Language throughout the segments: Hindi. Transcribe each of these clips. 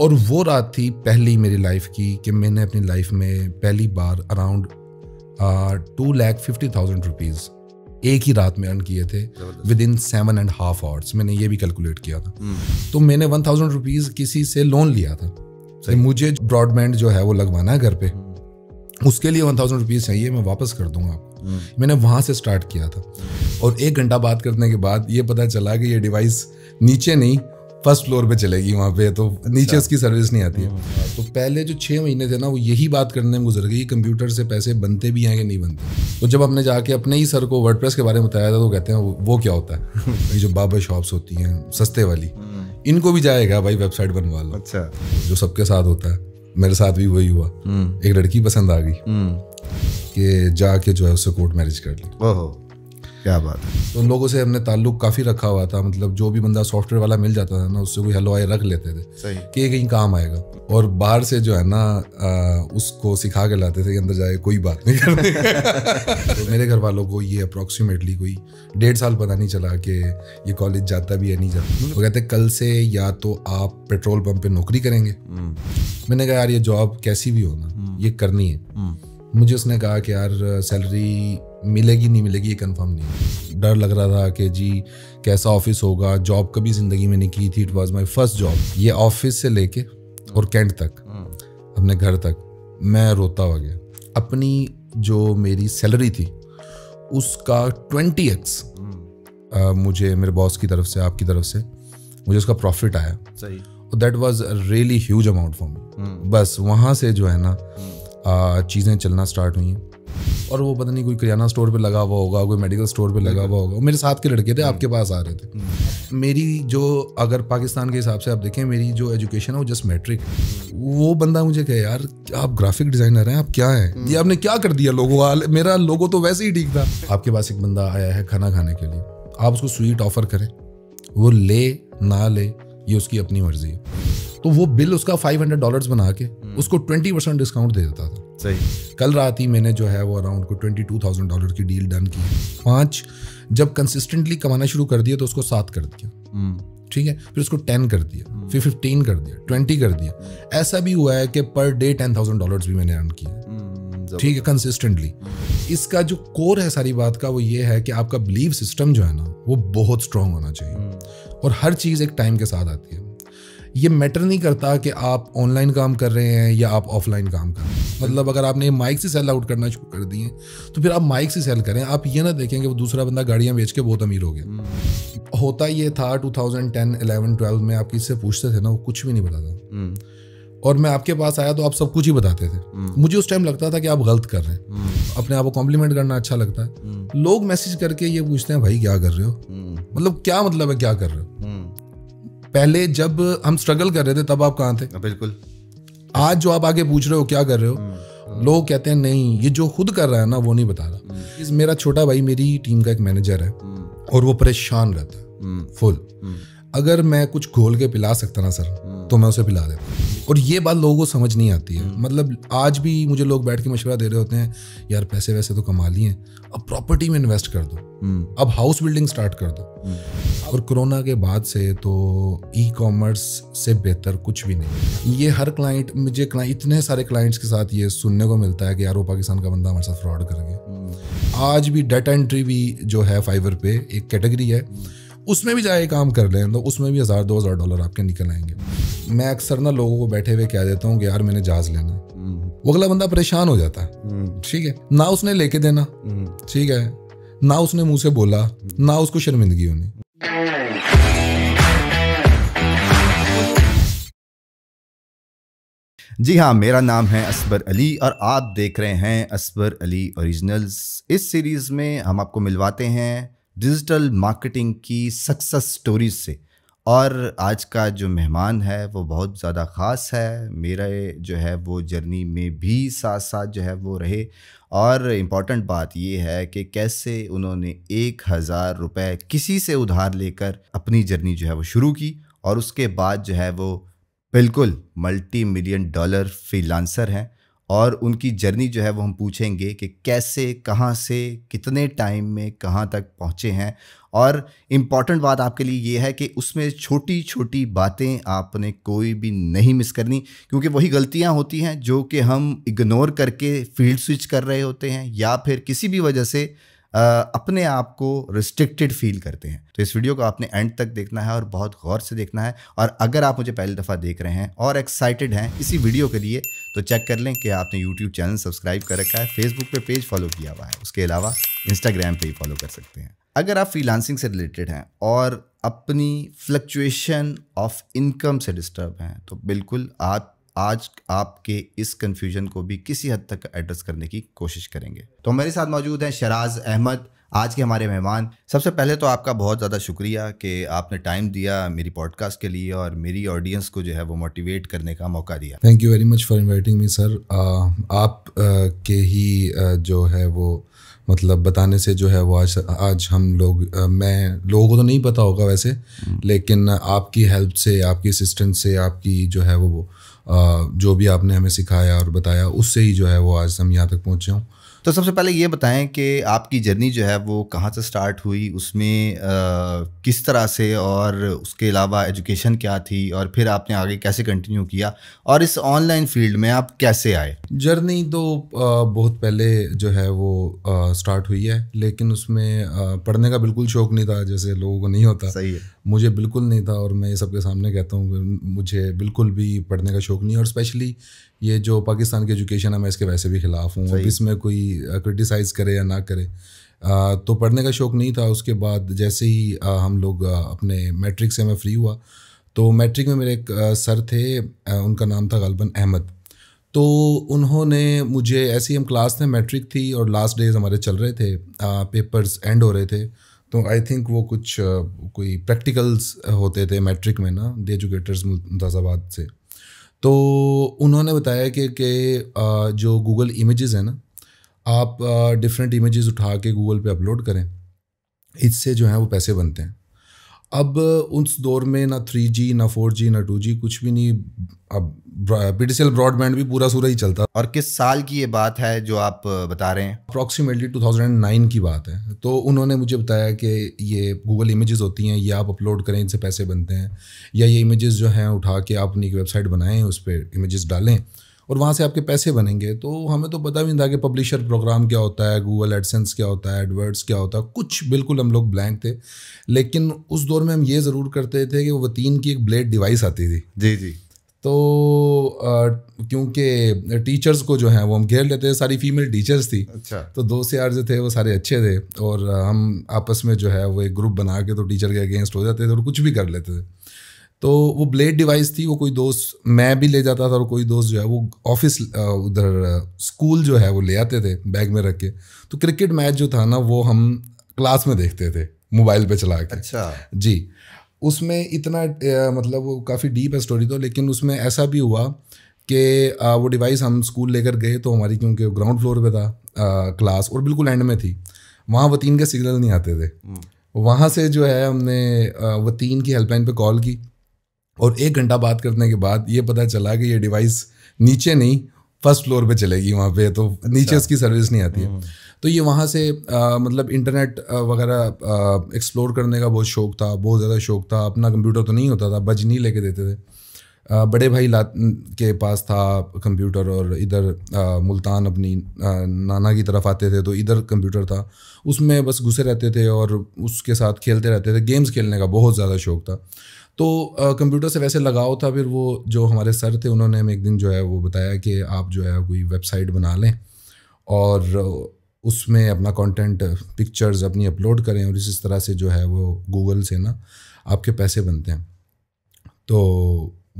और वो रात थी पहली मेरी लाइफ की कि मैंने अपनी लाइफ में पहली बार around two lakh fifty thousand rupees एक ही रात में अर्न किए थे with in seven and half hours मैंने ये भी कैलकुलेट किया था हम्म। तो मैंने वन थाउजेंड रुपीज़ किसी से लोन लिया था तो मुझे ब्रॉडबैंड जो है वो लगवाना है घर पे हम्म। उसके लिए वन थाउजेंड रुपीज़ चाहिए मैं वापस कर दूंगा आपको हम्म। मैंने वहाँ से स्टार्ट किया था और एक घंटा बात करने के बाद ये पता चला कि ये डिवाइस नीचे नहीं फर्स्ट फ्लोर पे चलेगी वहाँ पे तो नीचे अच्छा। उसकी सर्विस नहीं आती है हम्म, हम्म। तो पहले जो छः महीने थे ना वो यही बात करने में गुजर गई कंप्यूटर से पैसे बनते भी हैं कि नहीं बनते तो जब हमने जाके अपने ही सर को वर्ड के बारे में बताया था तो कहते हैं वो क्या होता है ये जो बाबर शॉप्स होती हैं सस्ते वाली हम्म। इनको भी जाएगा भाई वेबसाइट बनवा लो अच्छा जो सबके साथ होता है मेरे साथ भी वही हुआ एक लड़की पसंद आ गई कि जाके जो है उससे कोर्ट मैरिज कर ली क्या बात है तो उन लोगों से हमने ताल्लुक काफ़ी रखा हुआ था मतलब जो भी बंदा सॉफ्टवेयर वाला मिल जाता था ना उससे कोई हलवाई रख लेते थे सही कि कहीं काम आएगा और बाहर से जो है ना आ, उसको सिखा के लाते थे कि अंदर जाए कोई बात नहीं करते तो मेरे घर वालों को ये अप्रोक्सीमेटली कोई डेढ़ साल पता नहीं चला कि ये कॉलेज जाता भी है नहीं जाता वो कहते कल से या तो आप पेट्रोल पंप पे नौकरी करेंगे हम्म। मैंने कहा यार ये जॉब कैसी भी हो ना हम्म। ये करनी है हम्म। मुझे उसने कहा कि यार सैलरी मिलेगी नहीं मिलेगी ये कंफर्म नहीं डर लग रहा था कि जी कैसा ऑफिस होगा जॉब कभी ज़िंदगी में नहीं की थी it was my first job ये ऑफिस से लेके और कैंट तक अपने घर तक मैं रोता हुआ गया अपनी जो मेरी सैलरी थी उसका ट्वेंटी एक्स मुझे मेरे बॉस की तरफ से आपकी तरफ से मुझे उसका प्रॉफिट आया सही that was really huge amount for me बस वहाँ से जो है ना हम्म। चीज़ें चलना स्टार्ट हुई हैं और वो पता नहीं कोई किराना स्टोर पे लगा हुआ होगा कोई मेडिकल स्टोर पे लगा हुआ होगा मेरे साथ के लड़के थे आपके पास आ रहे थे मेरी जो अगर पाकिस्तान के हिसाब से आप देखें मेरी जो एजुकेशन है वो जस्ट मैट्रिक वो बंदा मुझे कहे यार आप ग्राफिक डिज़ाइनर हैं आप क्या हैं ये आपने क्या कर दिया लोगों मेरा लोगो तो वैसे ही ठीक था आपके पास एक बंदा आया है खाना खाने के लिए आप उसको स्वीट ऑफर करें वो ले ना ले ये उसकी अपनी मर्जी है तो वो बिल उसका फाइव हंड्रेड डॉलर बना के उसको ट्वेंटी परसेंट डिस्काउंट दे देता था सही कल रात ही मैंने जो है वो अराउंड को ट्वेंटी टू थाउजेंड डॉलर की डील डन की पाँच जब कंसिस्टेंटली कमाना शुरू कर दिया तो उसको सात कर दिया हम्म। ठीक है फिर उसको टेन कर दिया हम्म। फिर फिफ्टीन कर दिया ट्वेंटी कर दिया ऐसा भी हुआ है कि per day ten thousand dollar भी मैंने अर्न किया हम्म, ठीक है कंसिस्टेंटली इसका जो कोर है सारी बात का वो ये है कि आपका बिलीव सिस्टम जो है ना वो बहुत स्ट्रांग होना चाहिए और हर चीज़ एक टाइम के साथ आती है ये मैटर नहीं करता कि आप ऑनलाइन काम कर रहे हैं या आप ऑफलाइन काम कर रहे हैं मतलब अगर आपने माइक से सेल आउट करना शुरू कर दिए तो फिर आप माइक से सेल करें आप ये ना देखें कि वो दूसरा बंदा गाड़ियाँ बेच के बहुत अमीर हो गया हम्म। होता ये था 2010 11 12 में आप किससे पूछते थे ना वो कुछ भी नहीं बताता हम्म। और मैं आपके पास आया तो आप सब कुछ ही बताते थे हम्म। मुझे उस टाइम लगता था कि आप गलत कर रहे हैं अपने आप को कॉम्प्लीमेंट करना अच्छा लगता है लोग मैसेज करके ये पूछते हैं भाई क्या कर रहे हो मतलब क्या मतलब है क्या कर रहे हो पहले जब हम स्ट्रगल कर रहे थे तब आप कहाँ थे हाँ, बिल्कुल आज जो आप आगे पूछ रहे हो क्या कर रहे हो हम्म, हम्म। लोग कहते हैं नहीं ये जो खुद कर रहा है ना वो नहीं बता रहा हम्म। मेरा छोटा भाई मेरी टीम का एक मैनेजर है और वो परेशान रहता है फुल अगर मैं कुछ घोल के पिला सकता ना सर हम्म। तो मैं उसे पिला देता और ये बात लोगों को समझ नहीं आती है हम्म। मतलब आज भी मुझे लोग बैठ के मशवरा दे रहे होते हैं यार पैसे वैसे तो कमा लिए अब प्रॉपर्टी में इन्वेस्ट कर दो हम्म। अब हाउस बिल्डिंग स्टार्ट कर दो और कोरोना के बाद से तो ई कॉमर्स से बेहतर कुछ भी नहीं ये हर क्लाइंट मुझे क्लाइंट इतने सारे क्लाइंट्स के साथ ये सुनने को मिलता है कि यार वो पाकिस्तान का बंदा हमारे साथ फ्रॉड कर गया आज भी डेटा एंट्री भी जो है फाइवर पे एक कैटेगरी है उसमें भी जाए काम कर लें तो उसमें भी हज़ार दो हज़ार डॉलर आपके निकल आएंगे मैं अक्सर ना लोगों को बैठे हुए कह देता हूँ कि यार मैंने जहाज लेना वो अगला बंदा परेशान हो जाता है ठीक है ना उसने लेके देना ठीक है ना उसने मुंह से बोला ना उसको शर्मिंदगी होनी जी हाँ मेरा नाम है असबर अली और आप देख रहे हैं असबर अली ओरिजिनल्स इस सीरीज़ में हम आपको मिलवाते हैं डिजिटल मार्केटिंग की सक्सेस स्टोरीज से और आज का जो मेहमान है वो बहुत ज़्यादा ख़ास है मेरे जो है वो जर्नी में भी साथ साथ जो है वो रहे और इम्पॉर्टेंट बात ये है कि कैसे उन्होंने एक हज़ार रुपये किसी से उधार लेकर अपनी जर्नी जो है वो शुरू की और उसके बाद जो है वो बिल्कुल मल्टी मिलियन डॉलर फ्रीलांसर हैं और उनकी जर्नी जो है वो हम पूछेंगे कि कैसे कहाँ से कितने टाइम में कहाँ तक पहुँचे हैं और इम्पॉर्टेंट बात आपके लिए ये है कि उसमें छोटी छोटी बातें आपने कोई भी नहीं मिस करनी क्योंकि वही गलतियाँ होती हैं जो कि हम इग्नोर करके फील्ड स्विच कर रहे होते हैं या फिर किसी भी वजह से अपने आप को रिस्ट्रिक्टेड फील करते हैं तो इस वीडियो को आपने एंड तक देखना है और बहुत गौर से देखना है और अगर आप मुझे पहली दफ़ा देख रहे हैं और एक्साइटेड हैं इसी वीडियो के लिए तो चेक कर लें कि आपने यूट्यूब चैनल सब्सक्राइब कर रखा है फेसबुक पे पेज फॉलो किया हुआ है उसके अलावा इंस्टाग्राम पे फॉलो कर सकते हैं अगर आप फ्रीलांसिंग से रिलेटेड हैं और अपनी फ्लक्चुएशन ऑफ इनकम से डिस्टर्ब हैं तो बिल्कुल आप आज आपके इस कन्फ्यूजन को भी किसी हद तक एड्रेस करने की कोशिश करेंगे तो मेरे साथ मौजूद हैं शराज अहमद आज के हमारे मेहमान सबसे पहले तो आपका बहुत ज़्यादा शुक्रिया कि आपने टाइम दिया मेरी पॉडकास्ट के लिए और मेरी ऑडियंस को जो है वो मोटिवेट करने का मौका दिया thank you very much for inviting me sir आप आ, uh, के ही आ, uh, जो है वो मतलब बताने से जो है वो आज आज हम लोग आ, uh, मैं लोगों को तो नहीं पता होगा वैसे हम्म। लेकिन आपकी हेल्प से आपकी असिस्टेंस से आपकी जो है वो जो भी आपने हमें सिखाया और बताया उससे ही जो है वो आज हम यहाँ तक पहुँचे हूँ तो सबसे पहले ये बताएं कि आपकी जर्नी जो है वो कहाँ से स्टार्ट हुई उसमें आ, किस तरह से और उसके अलावा एजुकेशन क्या थी और फिर आपने आगे कैसे कंटिन्यू किया और इस ऑनलाइन फील्ड में आप कैसे आए जर्नी तो आ, बहुत पहले जो है वो आ, स्टार्ट हुई है लेकिन उसमें आ, पढ़ने का बिल्कुल शौक नहीं था जैसे लोगों को नहीं होता सही है मुझे बिल्कुल नहीं था और मैं ये सबके सामने कहता हूँ मुझे बिल्कुल भी पढ़ने का शौक नहीं है और स्पेशली ये जो पाकिस्तान की एजुकेशन है मैं इसके वैसे भी ख़िलाफ़ हूँ इसमें कोई क्रिटिसाइज़ करे या ना करे आ, तो पढ़ने का शौक़ नहीं था उसके बाद जैसे ही आ, हम लोग आ, अपने मैट्रिक से मैं फ़्री हुआ तो मैट्रिक में मेरे एक सर थे उनका नाम था गलबन अहमद तो उन्होंने मुझे ऐसी हम क्लास में मैट्रिक थी और लास्ट डेज हमारे चल रहे थे पेपर्स एंड हो रहे थे तो आई थिंक वो कुछ कोई प्रैक्टिकल्स होते थे मैट्रिक में ना द एजुकेटर्स मुमताज़ाबाद से तो उन्होंने बताया कि कि जो गूगल इमेजेस हैं ना आप डिफरेंट इमेजेस उठा के गूगल पे अपलोड करें इससे जो है वो पैसे बनते हैं अब उस दौर में ना थ्री जी ना फोर जी ना टू जी कुछ भी नहीं अब बीटीसीएल ब्रॉडबैंड भी पूरा सूरा ही चलता और किस साल की ये बात है जो आप बता रहे हैं अप्रॉक्सीमेटली 2009 की बात है तो उन्होंने मुझे बताया कि ये गूगल इमेजेस होती हैं ये आप अपलोड करें इनसे पैसे बनते हैं या ये इमेजेस जो हैं उठा के आप अपनी वेबसाइट बनाएं उस पर इमेजेस डालें और वहाँ से आपके पैसे बनेंगे तो हमें तो पता भी नहीं था कि पब्लिशर प्रोग्राम क्या होता है गूगल एडसेंस क्या होता है एडवर्ड्स क्या होता है कुछ बिल्कुल हम लोग ब्लैंक थे लेकिन उस दौर में हम ये ज़रूर करते थे कि वो वतीन की एक ब्लेड डिवाइस आती थी जी जी तो क्योंकि टीचर्स को जो है वो हम घेर लेते थे सारी फीमेल टीचर्स थी अच्छा तो दोस्त यार जो थे वो सारे अच्छे थे और हम आपस में जो है वो एक ग्रुप बना के तो टीचर के अगेंस्ट हो जाते थे और कुछ भी कर लेते थे तो वो ब्लेड डिवाइस थी वो कोई दोस्त मैं भी ले जाता था और कोई दोस्त जो है वो ऑफिस उधर स्कूल जो है वो ले आते थे बैग में रख के तो क्रिकेट मैच जो था ना वो हम क्लास में देखते थे मोबाइल पे चला के अच्छा जी उसमें इतना मतलब वो काफ़ी डीप है स्टोरी तो लेकिन उसमें ऐसा भी हुआ कि वो डिवाइस हम स्कूल लेकर गए तो हमारी क्योंकि ग्राउंड फ्लोर पे था आ, क्लास और बिल्कुल एंड में थी वहाँ वतीन के सिग्नल नहीं आते थे हम्म। वहाँ से जो है हमने वतीन की हेल्पलाइन पे कॉल की और एक घंटा बात करने के बाद ये पता चला कि ये डिवाइस नीचे नहीं फर्स्ट फ्लोर पे चलेगी वहाँ पे तो नीचे अच्छा। उसकी सर्विस नहीं आती है हम्म। तो ये वहाँ से आ, मतलब इंटरनेट वगैरह एक्सप्लोर करने का बहुत शौक था बहुत ज़्यादा शौक था अपना कंप्यूटर तो नहीं होता था बज नहीं लेके देते थे आ, बड़े भाई ला के पास था कंप्यूटर और इधर आ, मुल्तान अपनी आ, नाना की तरफ आते थे तो इधर कंप्यूटर था उसमें बस घुसे रहते थे और उसके साथ खेलते रहते थे गेम्स खेलने का बहुत ज़्यादा शौक था तो कंप्यूटर से वैसे लगाव था फिर वो जो हमारे सर थे उन्होंने हमें एक दिन जो है वो बताया कि आप जो है कोई वेबसाइट बना लें और उसमें अपना कंटेंट पिक्चर्स अपनी अपलोड करें और इस तरह से जो है वो गूगल से ना आपके पैसे बनते हैं तो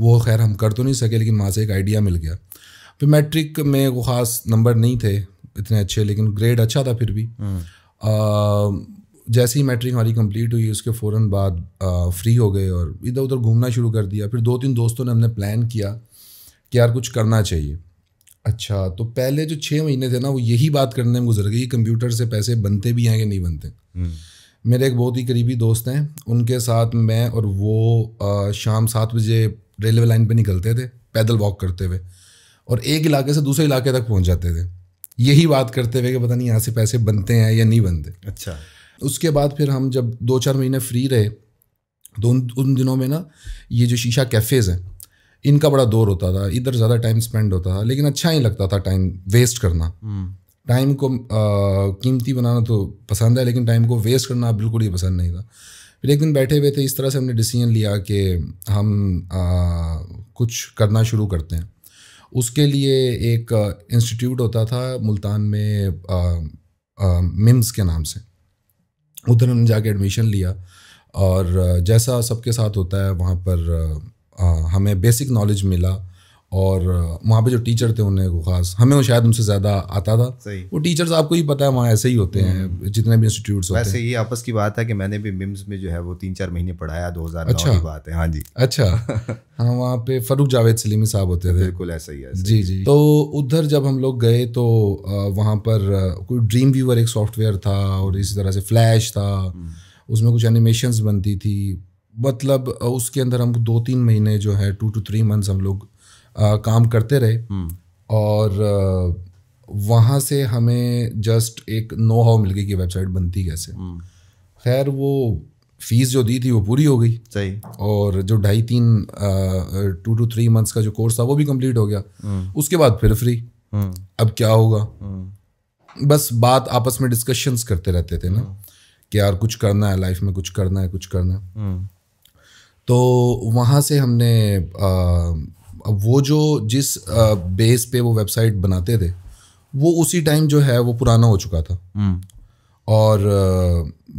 वो खैर हम कर तो नहीं सके लेकिन वहाँ से एक आइडिया मिल गया फिर मैट्रिक में वो ख़ास नंबर नहीं थे इतने अच्छे लेकिन ग्रेड अच्छा था फिर भी आ, हम्म। जैसे ही मैट्रिक हमारी कंप्लीट हुई उसके फ़ौर बाद आ, फ्री हो गए और इधर उधर घूमना शुरू कर दिया फिर दो तीन दोस्तों ने हमने प्लान किया कि यार कुछ करना चाहिए अच्छा तो पहले जो छः महीने थे ना वो यही बात करने में गुजर गई कि कंप्यूटर से पैसे बनते भी हैं कि नहीं बनते हम्म। मेरे एक बहुत ही करीबी दोस्त हैं उनके साथ मैं और वो आ, शाम सात बजे रेलवे लाइन पर निकलते थे पैदल वॉक करते हुए और एक इलाके से दूसरे इलाके तक पहुँच जाते थे यही बात करते हुए कि पता नहीं यहाँ से पैसे बनते हैं या नहीं बनते अच्छा उसके बाद फिर हम जब दो चार महीने फ्री रहे तो उन उन दिनों में ना ये जो शीशा कैफ़ेज़ हैं इनका बड़ा दौर होता था इधर ज़्यादा टाइम स्पेंड होता था लेकिन अच्छा ही लगता था टाइम वेस्ट करना टाइम हम्म। को कीमती बनाना तो पसंद है लेकिन टाइम को वेस्ट करना बिल्कुल ही पसंद नहीं था फिर एक दिन बैठे हुए थे इस तरह से हमने डिसीजन लिया कि हम आ, कुछ करना शुरू करते हैं उसके लिए एक इंस्टीट्यूट होता था मुल्तान में आ, आ, मिम्स के नाम से उधर हमने जाके एडमिशन लिया और जैसा सबके साथ होता है वहाँ पर हमें बेसिक नॉलेज मिला और वहाँ पे जो टीचर थे उन्हें को खास हमें वो शायद उनसे ज़्यादा आता था वो टीचर्स आपको ही पता है वहाँ ऐसे ही होते हैं हम्म। जितने भी इंस्टीट्यूट्स होते हैं वैसे ये आपस की बात है कि मैंने भी मिम्स में जो है वो तीन चार महीने पढ़ाया दो हज़ार अच्छा की बात है हाँ जी अच्छा हाँ वहाँ पे फरूक जावेद सलीमी साहब होते थे बिल्कुल ऐसा ही है जी जी तो उधर जब हम लोग गए तो वहाँ पर कोई ड्रीम व्यूअर एक सॉफ्टवेयर था और इसी तरह से फ्लैश था हम्म। उसमें कुछ एनिमेशन बनती थी मतलब उसके अंदर हम दो तीन महीने जो है टू टू थ्री मंथ्स हम लोग आ, काम करते रहे हम्म। और वहाँ से हमें जस्ट एक नो हाउ मिल गई कि वेबसाइट बनती कैसे हम्म। खैर वो फीस जो दी थी वो पूरी हो गई सही और जो ढाई तीन टू टू थ्री मंथ्स का जो कोर्स था वो भी कंप्लीट हो गया हम्म। उसके बाद फिर फ्री अब क्या होगा बस बात आपस में डिस्कशंस करते रहते थे ना कि यार कुछ करना है लाइफ में कुछ करना है कुछ करना है तो वहाँ से हमने अब वो जो जिस बेस पे वो वेबसाइट बनाते थे वो उसी टाइम जो है वो पुराना हो चुका था हम्म। और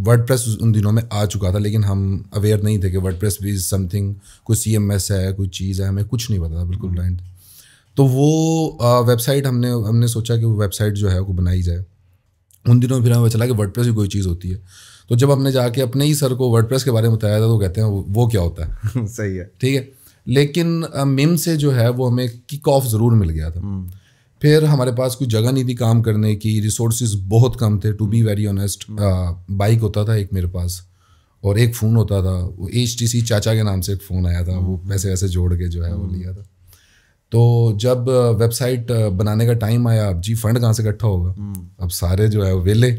वर्ड प्रेस उन दिनों में आ चुका था लेकिन हम अवेयर नहीं थे कि वर्ड प्रेस भी समथिंग कोई सी एम एस है कोई चीज़ है हमें कुछ नहीं पता था बिल्कुल ब्लाइंड हम्म। तो वो वेबसाइट हमने हमने सोचा कि वो वेबसाइट जो है वो बनाई जाए उन दिनों में फिर हमें चला कि वर्ड प्रेस भी कोई चीज़ होती है तो जब हमने जाके अपने ही सर को वर्ड प्रेस के बारे में बताया था तो कहते हैं वो क्या होता है सही है ठीक है लेकिन मिम से जो है वो हमें किक ऑफ ज़रूर मिल गया था हम्म। फिर हमारे पास कोई जगह नहीं थी काम करने की रिसोर्सेज बहुत कम थे to be very honest bike होता था एक मेरे पास और एक फ़ोन होता था वो एच टी सी चाचा के नाम से एक फ़ोन आया था वो हम्म। वैसे वैसे जोड़ के जो है वो हम्म। लिया था तो जब वेबसाइट बनाने का टाइम आया अब जी फंड कहाँ से इकट्ठा होगा अब सारे जो है वेले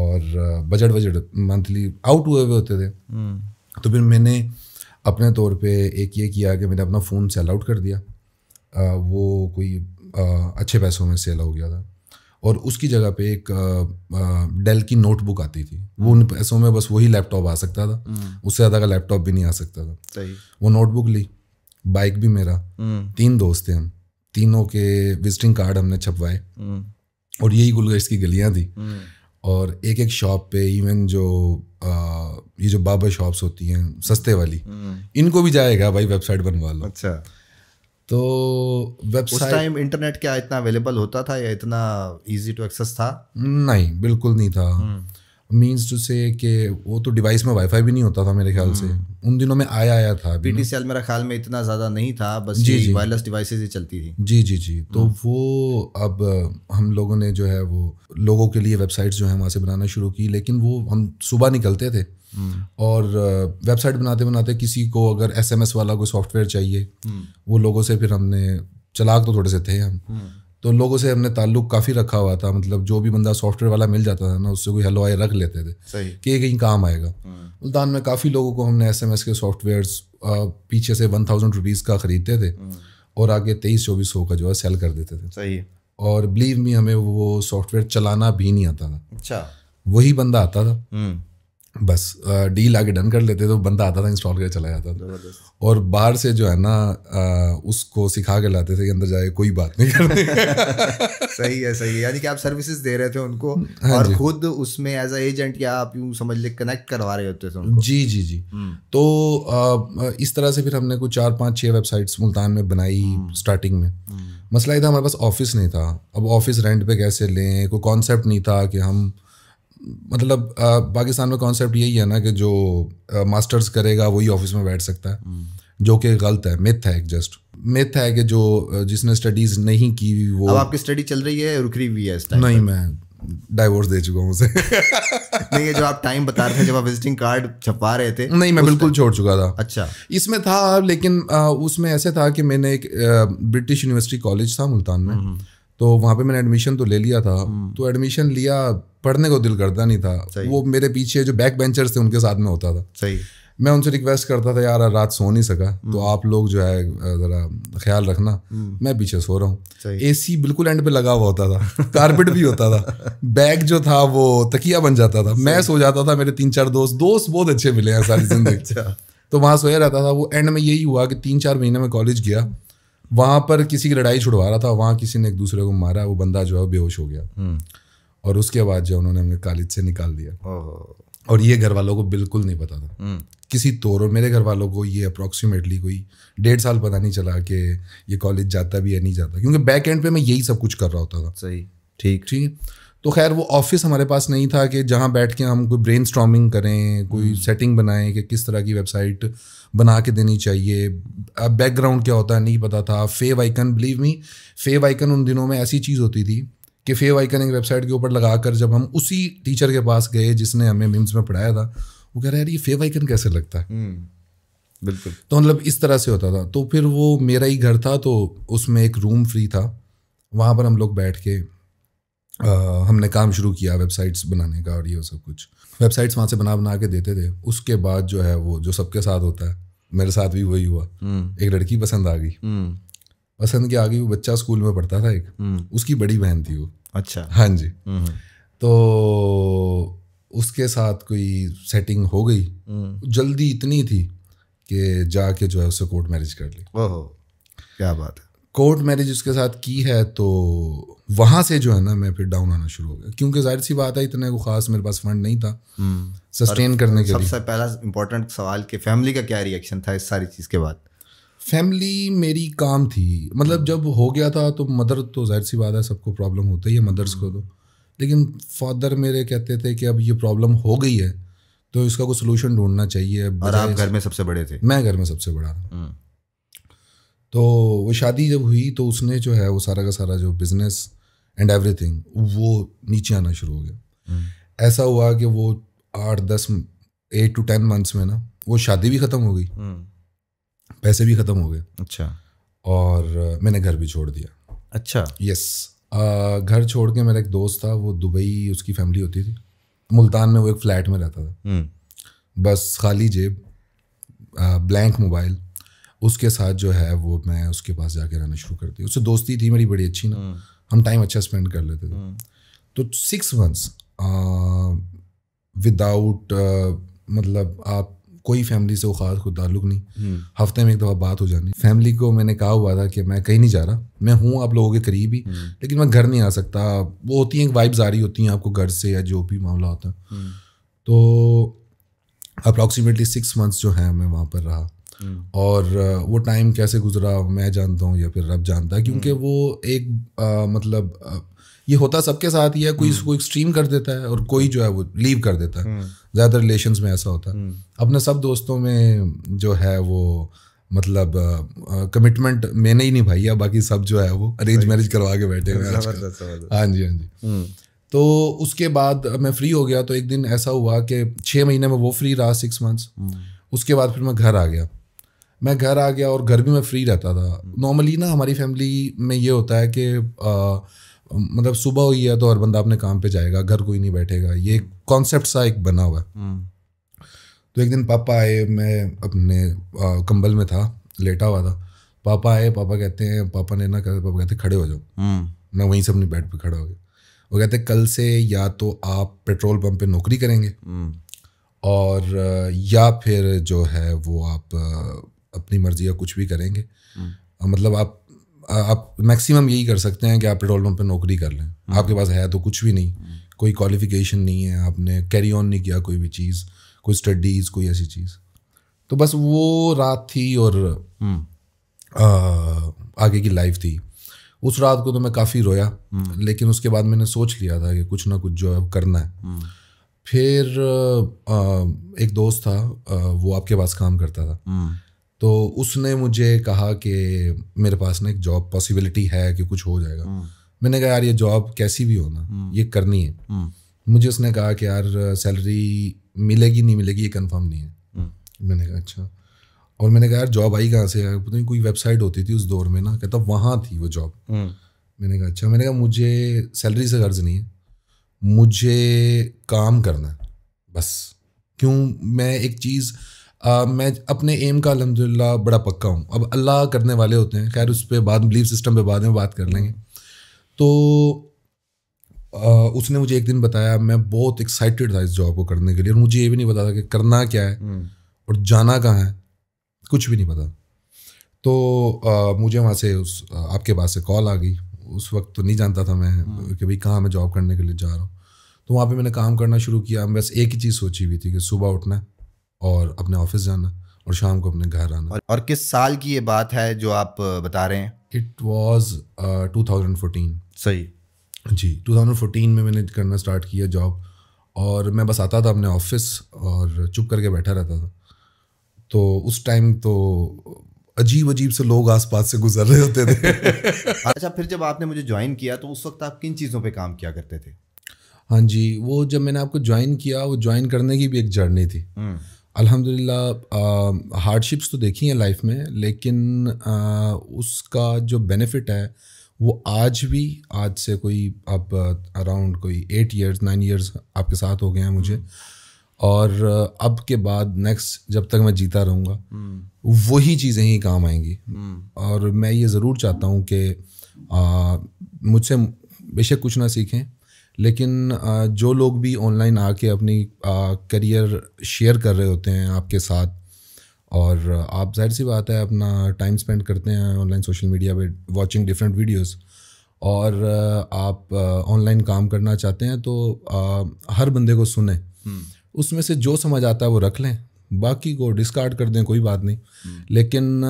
और बजट बजट मंथली आउट हुए हुए होते थे तो फिर मैंने अपने तौर पे एक ये किया कि मैंने अपना फ़ोन सेल आउट कर दिया आ, वो कोई आ, अच्छे पैसों में सेल हो गया था और उसकी जगह पे एक डेल की नोटबुक आती थी वो उन पैसों में बस वही लैपटॉप आ सकता था हम्म। उससे ज़्यादा का लैपटॉप भी नहीं आ सकता था सही वो नोटबुक ली बाइक भी मेरा हम्म। तीन दोस्त थे हम तीनों के विजिटिंग कार्ड हमने छपवाए हम्म। और यही गुलगश की गलियाँ थी और एक एक शॉप पे इवन जो आ, ये जो बाबा शॉप्स होती हैं सस्ते वाली इनको भी जाएगा भाई वेबसाइट बनवा लो अच्छा तो वेबसाइट उस टाइम इंटरनेट क्या इतना अवेलेबल होता था या इतना इजी टू एक्सेस था नहीं बिल्कुल नहीं था मीन्स टू से कि वो तो डिवाइस में वाईफाई भी नहीं होता था मेरे ख्याल से हम्म। उन दिनों में आया आया था पी टी मेरा ख्याल में इतना ज़्यादा नहीं था बस जी जी वायरलेस डिवाइसेस ही चलती थी जी जी जी तो हम्म। वो अब हम लोगों ने जो है वो लोगों के लिए वेबसाइट्स जो है वहाँ से बनाना शुरू की लेकिन वो हम सुबह निकलते थे हम्म। और वेबसाइट बनाते बनाते किसी को अगर एस वाला कोई सॉफ्टवेयर चाहिए हम्म। वो लोगों से फिर हमने चलाक तो थोड़े से थे हम हम्म। तो लोगों से हमने ताल्लुक काफ़ी रखा हुआ था मतलब जो भी बंदा सॉफ्टवेयर वाला मिल जाता था ना उससे कोई हलवाई रख लेते थे कि कहीं काम आएगा मुल्तान में काफ़ी लोगों को हमने एस के सॉफ्टवेयर पीछे से वन थाउजेंड रुपीज़ का ख़रीदते थे और आगे तेईस चौबीस सौ का जो है सेल कर देते थे सही और बिलीव मी हमें वो सॉफ्टवेयर चलाना भी नहीं आता था अच्छा वही बंदा आता था बस डील आके डन कर लेते तो बंदा आता था इंस्टॉल करके चला जाता था और बाहर से जो है ना उसको सिखा के लाते थे कि अंदर जाए कोई बात नहीं करते सही है सही है यानी कि आप सर्विसेज दे रहे थे उनको हाँ और खुद उसमें एज अ एजेंट या आप यूँ समझ ले कनेक्ट करवा रहे होते थे उनको जी जी जी हम्म। तो आ, इस तरह से फिर हमने कुछ चार पाँच छः वेबसाइट्स मुल्तान में बनाई स्टार्टिंग हम्म। में हम्म। मसला ये था हमारे पास ऑफिस नहीं था अब ऑफिस रेंट पे कैसे लें कोई कॉन्सेप्ट नहीं था कि हम मतलब पाकिस्तान में कॉन्सेप्ट यही है ना कि जो मास्टर्स करेगा वही ऑफिस में बैठ सकता है हम्म। जो कि गलत है मिथ है एक जस्ट मिथ है कि जो जिसने स्टडीज नहीं की हुई वो अब आपकी स्टडी चल रही है रुक रही हुई है इस टाइम नहीं मैं डाइवोर्स दे चुका हूँ उसे नहीं ये जो आप टाइम बता रहे थे जब आप विजिटिंग कार्ड छपा रहे थे नहीं मैं बिल्कुल छोड़ चुका था अच्छा इसमें था लेकिन उसमें ऐसे था कि मैंने एक ब्रिटिश यूनिवर्सिटी कॉलेज था मुल्तान में हम्म। तो वहाँ पे मैंने एडमिशन तो ले लिया था हम्म। तो एडमिशन लिया पढ़ने को दिल करता नहीं था वो मेरे पीछे जो बैक बेंचर्स थे उनके साथ में होता था सही मैं उनसे रिक्वेस्ट करता था यार रात सो नहीं सका तो हम्म। आप लोग जो है ज़रा ख्याल रखना हम्म। मैं पीछे सो रहा हूँ एसी बिल्कुल एंड पे लगा हुआ होता था कारपेट भी होता था बैग जो था वो तकिया बन जाता था मैं सो जाता था मेरे तीन चार दोस्त दोस्त बहुत अच्छे मिले हैं सारी जिंदगी अच्छा। तो वहाँ सोया रहता था वो एंड में यही हुआ कि तीन चार महीने में कॉलेज गया वहाँ पर किसी की लड़ाई छुड़वा रहा था वहाँ किसी ने एक दूसरे को मारा वो बंदा जो है बेहोश हो गया हम्म। और उसके बाद जो उन्होंने हमें कॉलेज से निकाल दिया और ये घर वालों को बिल्कुल नहीं पता था हम्म। किसी तौर और मेरे घर वालों को ये अप्रोक्सीमेटली कोई डेढ़ साल पता नहीं चला कि ये कॉलेज जाता भी है नहीं जाता क्योंकि बैक एंड पे मैं यही सब कुछ कर रहा होता था सही ठीक ठीक है तो खैर वो ऑफिस हमारे पास नहीं था कि जहाँ बैठ के हम कोई ब्रेन करें कोई सेटिंग हम्म। बनाएं कि किस तरह की वेबसाइट बना के देनी चाहिए बैकग्राउंड क्या होता है नहीं पता था favicon believe me favicon उन दिनों में ऐसी चीज़ होती थी कि फेव आइकनिंग वेबसाइट के ऊपर लगाकर जब हम उसी टीचर के पास गए जिसने हमें मिम्स में पढ़ाया था वो कह रहा है यार ये फेव आइकन कैसे लगता है हम्म, बिल्कुल तो मतलब इस तरह से होता था तो फिर वो मेरा ही घर था तो उसमें एक रूम फ्री था वहाँ पर हम लोग बैठ के आ, हमने काम शुरू किया वेबसाइट्स बनाने का और ये सब कुछ वेबसाइट्स वहाँ से बना बना के देते थे उसके बाद जो है वो जो सबके साथ होता है मेरे साथ भी वही हुआ हम्म। एक लड़की पसंद आ गई हम्म। पसंद के आ गई वो बच्चा स्कूल में पढ़ता था एक उसकी बड़ी बहन थी वो अच्छा हाँ जी हम्म, हम्म। तो उसके साथ कोई सेटिंग हो गई हम्म। जल्दी इतनी थी कि जाके जो है उससे कोर्ट मैरिज कर ली क्या बात है कोर्ट मैरिज उसके साथ की है तो वहाँ से जो है ना मैं फिर डाउन आना शुरू हो गया क्योंकि जाहिर सी बात है इतने को खास मेरे पास फंड नहीं था सस्टेन करने के लिए सबसे पहला इम्पोर्टेंट सवाल कि फैमिली का क्या रिएक्शन था इस सारी चीज़ के बाद फैमिली मेरी काम थी मतलब जब हो गया था तो मदर तो जाहिर सी बात है सबको प्रॉब्लम होता ही है मदर्स को तो लेकिन फादर मेरे कहते थे कि अब ये प्रॉब्लम हो गई है तो इसका कोई सोल्यूशन ढूंढना चाहिए और आप घर में सबसे बड़े थे मैं घर में सबसे बड़ा था हम्म। तो वो शादी जब हुई तो उसने जो है वो सारा का सारा जो बिजनेस एंड एवरीथिंग वो नीचे आना शुरू हो गया हम्म। ऐसा हुआ कि वो आठ दस एट टू टेन मंथ्स में ना वो शादी भी ख़त्म हो गई हम्म। पैसे भी ख़त्म हो गए अच्छा और मैंने घर भी छोड़ दिया अच्छा यस घर छोड़ के मेरा एक दोस्त था वो दुबई उसकी फैमिली होती थी मुल्तान में वो एक फ्लैट में रहता था हम्म। बस खाली जेब ब्लैंक मोबाइल उसके साथ जो है वो मैं उसके पास जाके रहना शुरू कर दी उससे दोस्ती थी मेरी बड़ी अच्छी ना हम्म। हम टाइम अच्छा स्पेंड कर लेते थे हम्म। तो सिक्स मंथ्स विदाउट मतलब आप कोई फैमिली से वो खास कोई ताल्लुक नहीं हम्म। हफ्ते में एक दफ़ा बात हो जानी फैमिली को मैंने कहा हुआ था कि मैं कहीं नहीं जा रहा मैं हूँ आप लोगों के करीब ही हम्म। लेकिन मैं घर नहीं आ सकता वो होती हैं वाइब्स आ रही होती हैं आपको घर से या जो भी मामला होता है हम्म। तो अप्रॉक्सीमेटली सिक्स मंथ्स जो हैं मैं वहाँ पर रहा और वो टाइम कैसे गुजरा मैं जानता हूँ या फिर रब जानता है क्योंकि वो एक आ, मतलब ये होता सबके साथ ही है कोई हम्म। इसको एक्सट्रीम कर देता है और कोई जो है वो लीव कर देता है हम्म। ज़्यादातर रिलेशन में ऐसा होता है हम्म। अपने सब दोस्तों में जो है वो मतलब कमिटमेंट मैंने ही नहीं भाई है बाकी सब जो है वो अरेंज मैरिज करवा के बैठे हुए हाँ जी हाँ जी तो उसके बाद मैं फ्री हो गया तो एक दिन ऐसा हुआ कि छः महीने में वो फ्री रहा सिक्स मंथ्स उसके बाद फिर मैं घर आ गया मैं घर आ गया और घर भी मैं फ्री रहता था नॉर्मली ना हमारी फैमिली में ये होता है कि मतलब सुबह हुई है तो हर बंदा अपने काम पे जाएगा घर कोई नहीं बैठेगा ये कॉन्सेप्ट हम्म। सा एक बना हुआ है हम्म। तो एक दिन पापा आए मैं अपने आ, कंबल में था लेटा हुआ था पापा आए पापा कहते हैं पापा ने ना कहते पापा कहते खड़े हो जाओ मैं हम्म। वहीं से अपनी बेड पे खड़ा हो गया वो कहते कल से या तो आप पेट्रोल पंप पे नौकरी करेंगे और या फिर जो है वो आप अपनी मर्जी या कुछ भी करेंगे मतलब आप आप मैक्सिमम यही कर सकते हैं कि आप पेट्रोल पंप पे नौकरी कर लें हम्म। आपके पास है तो कुछ भी नहीं हम्म। कोई क्वालिफिकेशन नहीं है आपने कैरी ऑन नहीं किया कोई भी चीज़ कोई स्टडीज़ कोई ऐसी चीज़ तो बस वो रात थी और आ, हम्म। आगे की लाइफ थी उस रात को तो मैं काफ़ी रोया लेकिन उसके बाद मैंने सोच लिया था कि कुछ ना कुछ जो है करना है फिर आ, एक दोस्त था आ, वो आपके पास काम करता था तो उसने मुझे कहा कि मेरे पास ना एक जॉब पॉसिबिलिटी है कि कुछ हो जाएगा हम्म। मैंने कहा यार ये जॉब कैसी भी हो ना हम्म। ये करनी है हम्म। मुझे उसने कहा कि यार सैलरी मिलेगी नहीं मिलेगी ये कंफर्म नहीं है मैंने कहा अच्छा और मैंने कहा यार जॉब आई कहाँ से यार पता नहीं कोई वेबसाइट होती थी उस दौर में ना कहता वहाँ थी वो जॉब मैंने कहा अच्छा मैंने कहा मुझे सैलरी से गर्ज नहीं है मुझे काम करना है बस क्यों मैं एक चीज़ आ, मैं अपने एम का अलहमदिल्ला बड़ा पक्का हूँ अब अल्लाह करने वाले होते हैं खैर उस पर बाद बिलीफ सिस्टम पे बाद में बात कर लेंगे तो आ, उसने मुझे एक दिन बताया मैं बहुत एक्साइटेड था इस जॉब को करने के लिए और मुझे ये भी नहीं पता था कि करना क्या है हम्म। और जाना कहाँ है कुछ भी नहीं पता तो आ, मुझे वहाँ से उस आपके पास से कॉल आ गई उस वक्त तो नहीं जानता था मैं हम्म। कि भाई कहाँ मैं जॉब करने के लिए जा रहा हूँ तो वहाँ पे मैंने काम करना शुरू किया बस एक ही चीज़ सोची हुई थी कि सुबह उठना है और अपने ऑफिस जाना और शाम को अपने घर आना और, और किस साल की ये बात है जो आप बता रहे हैं इट वॉज टू थाउजेंड सही जी टू थाउजेंड फोर्टीन में मैंने करना स्टार्ट किया जॉब और मैं बस आता था अपने ऑफिस और चुप करके बैठा रहता था तो उस टाइम तो अजीब अजीब से लोग आसपास से गुजर रहे होते थे अच्छा फिर जब आपने मुझे ज्वाइन किया तो उस वक्त आप किन चीज़ों पे काम किया करते थे हाँ जी वो जब मैंने आपको ज्वाइन किया वो ज्वाइन करने की भी एक जर्नी थी हम्म। अल्हम्दुलिल्लाह हार्डशिप्स तो देखी हैं लाइफ में लेकिन आ, उसका जो बेनिफिट है वो आज भी आज से कोई अब अराउंड कोई एट इयर्स नाइन इयर्स आपके साथ हो गए हैं मुझे और अब के बाद नेक्स्ट जब तक मैं जीता रहूँगा वही चीज़ें ही काम आएंगी और मैं ये ज़रूर चाहता हूँ कि मुझसे बेशक कुछ ना सीखें लेकिन जो लोग भी ऑनलाइन आके अपनी करियर शेयर कर रहे होते हैं आपके साथ और आप जाहिर सी बात है अपना टाइम स्पेंड करते हैं ऑनलाइन सोशल मीडिया पे वॉचिंग डिफरेंट वीडियोस और आप ऑनलाइन काम करना चाहते हैं तो हर बंदे को सुने हम्म। उसमें से जो समझ आता है वो रख लें बाकी को डिस्कार्ड कर दें कोई बात नहीं हम्म। लेकिन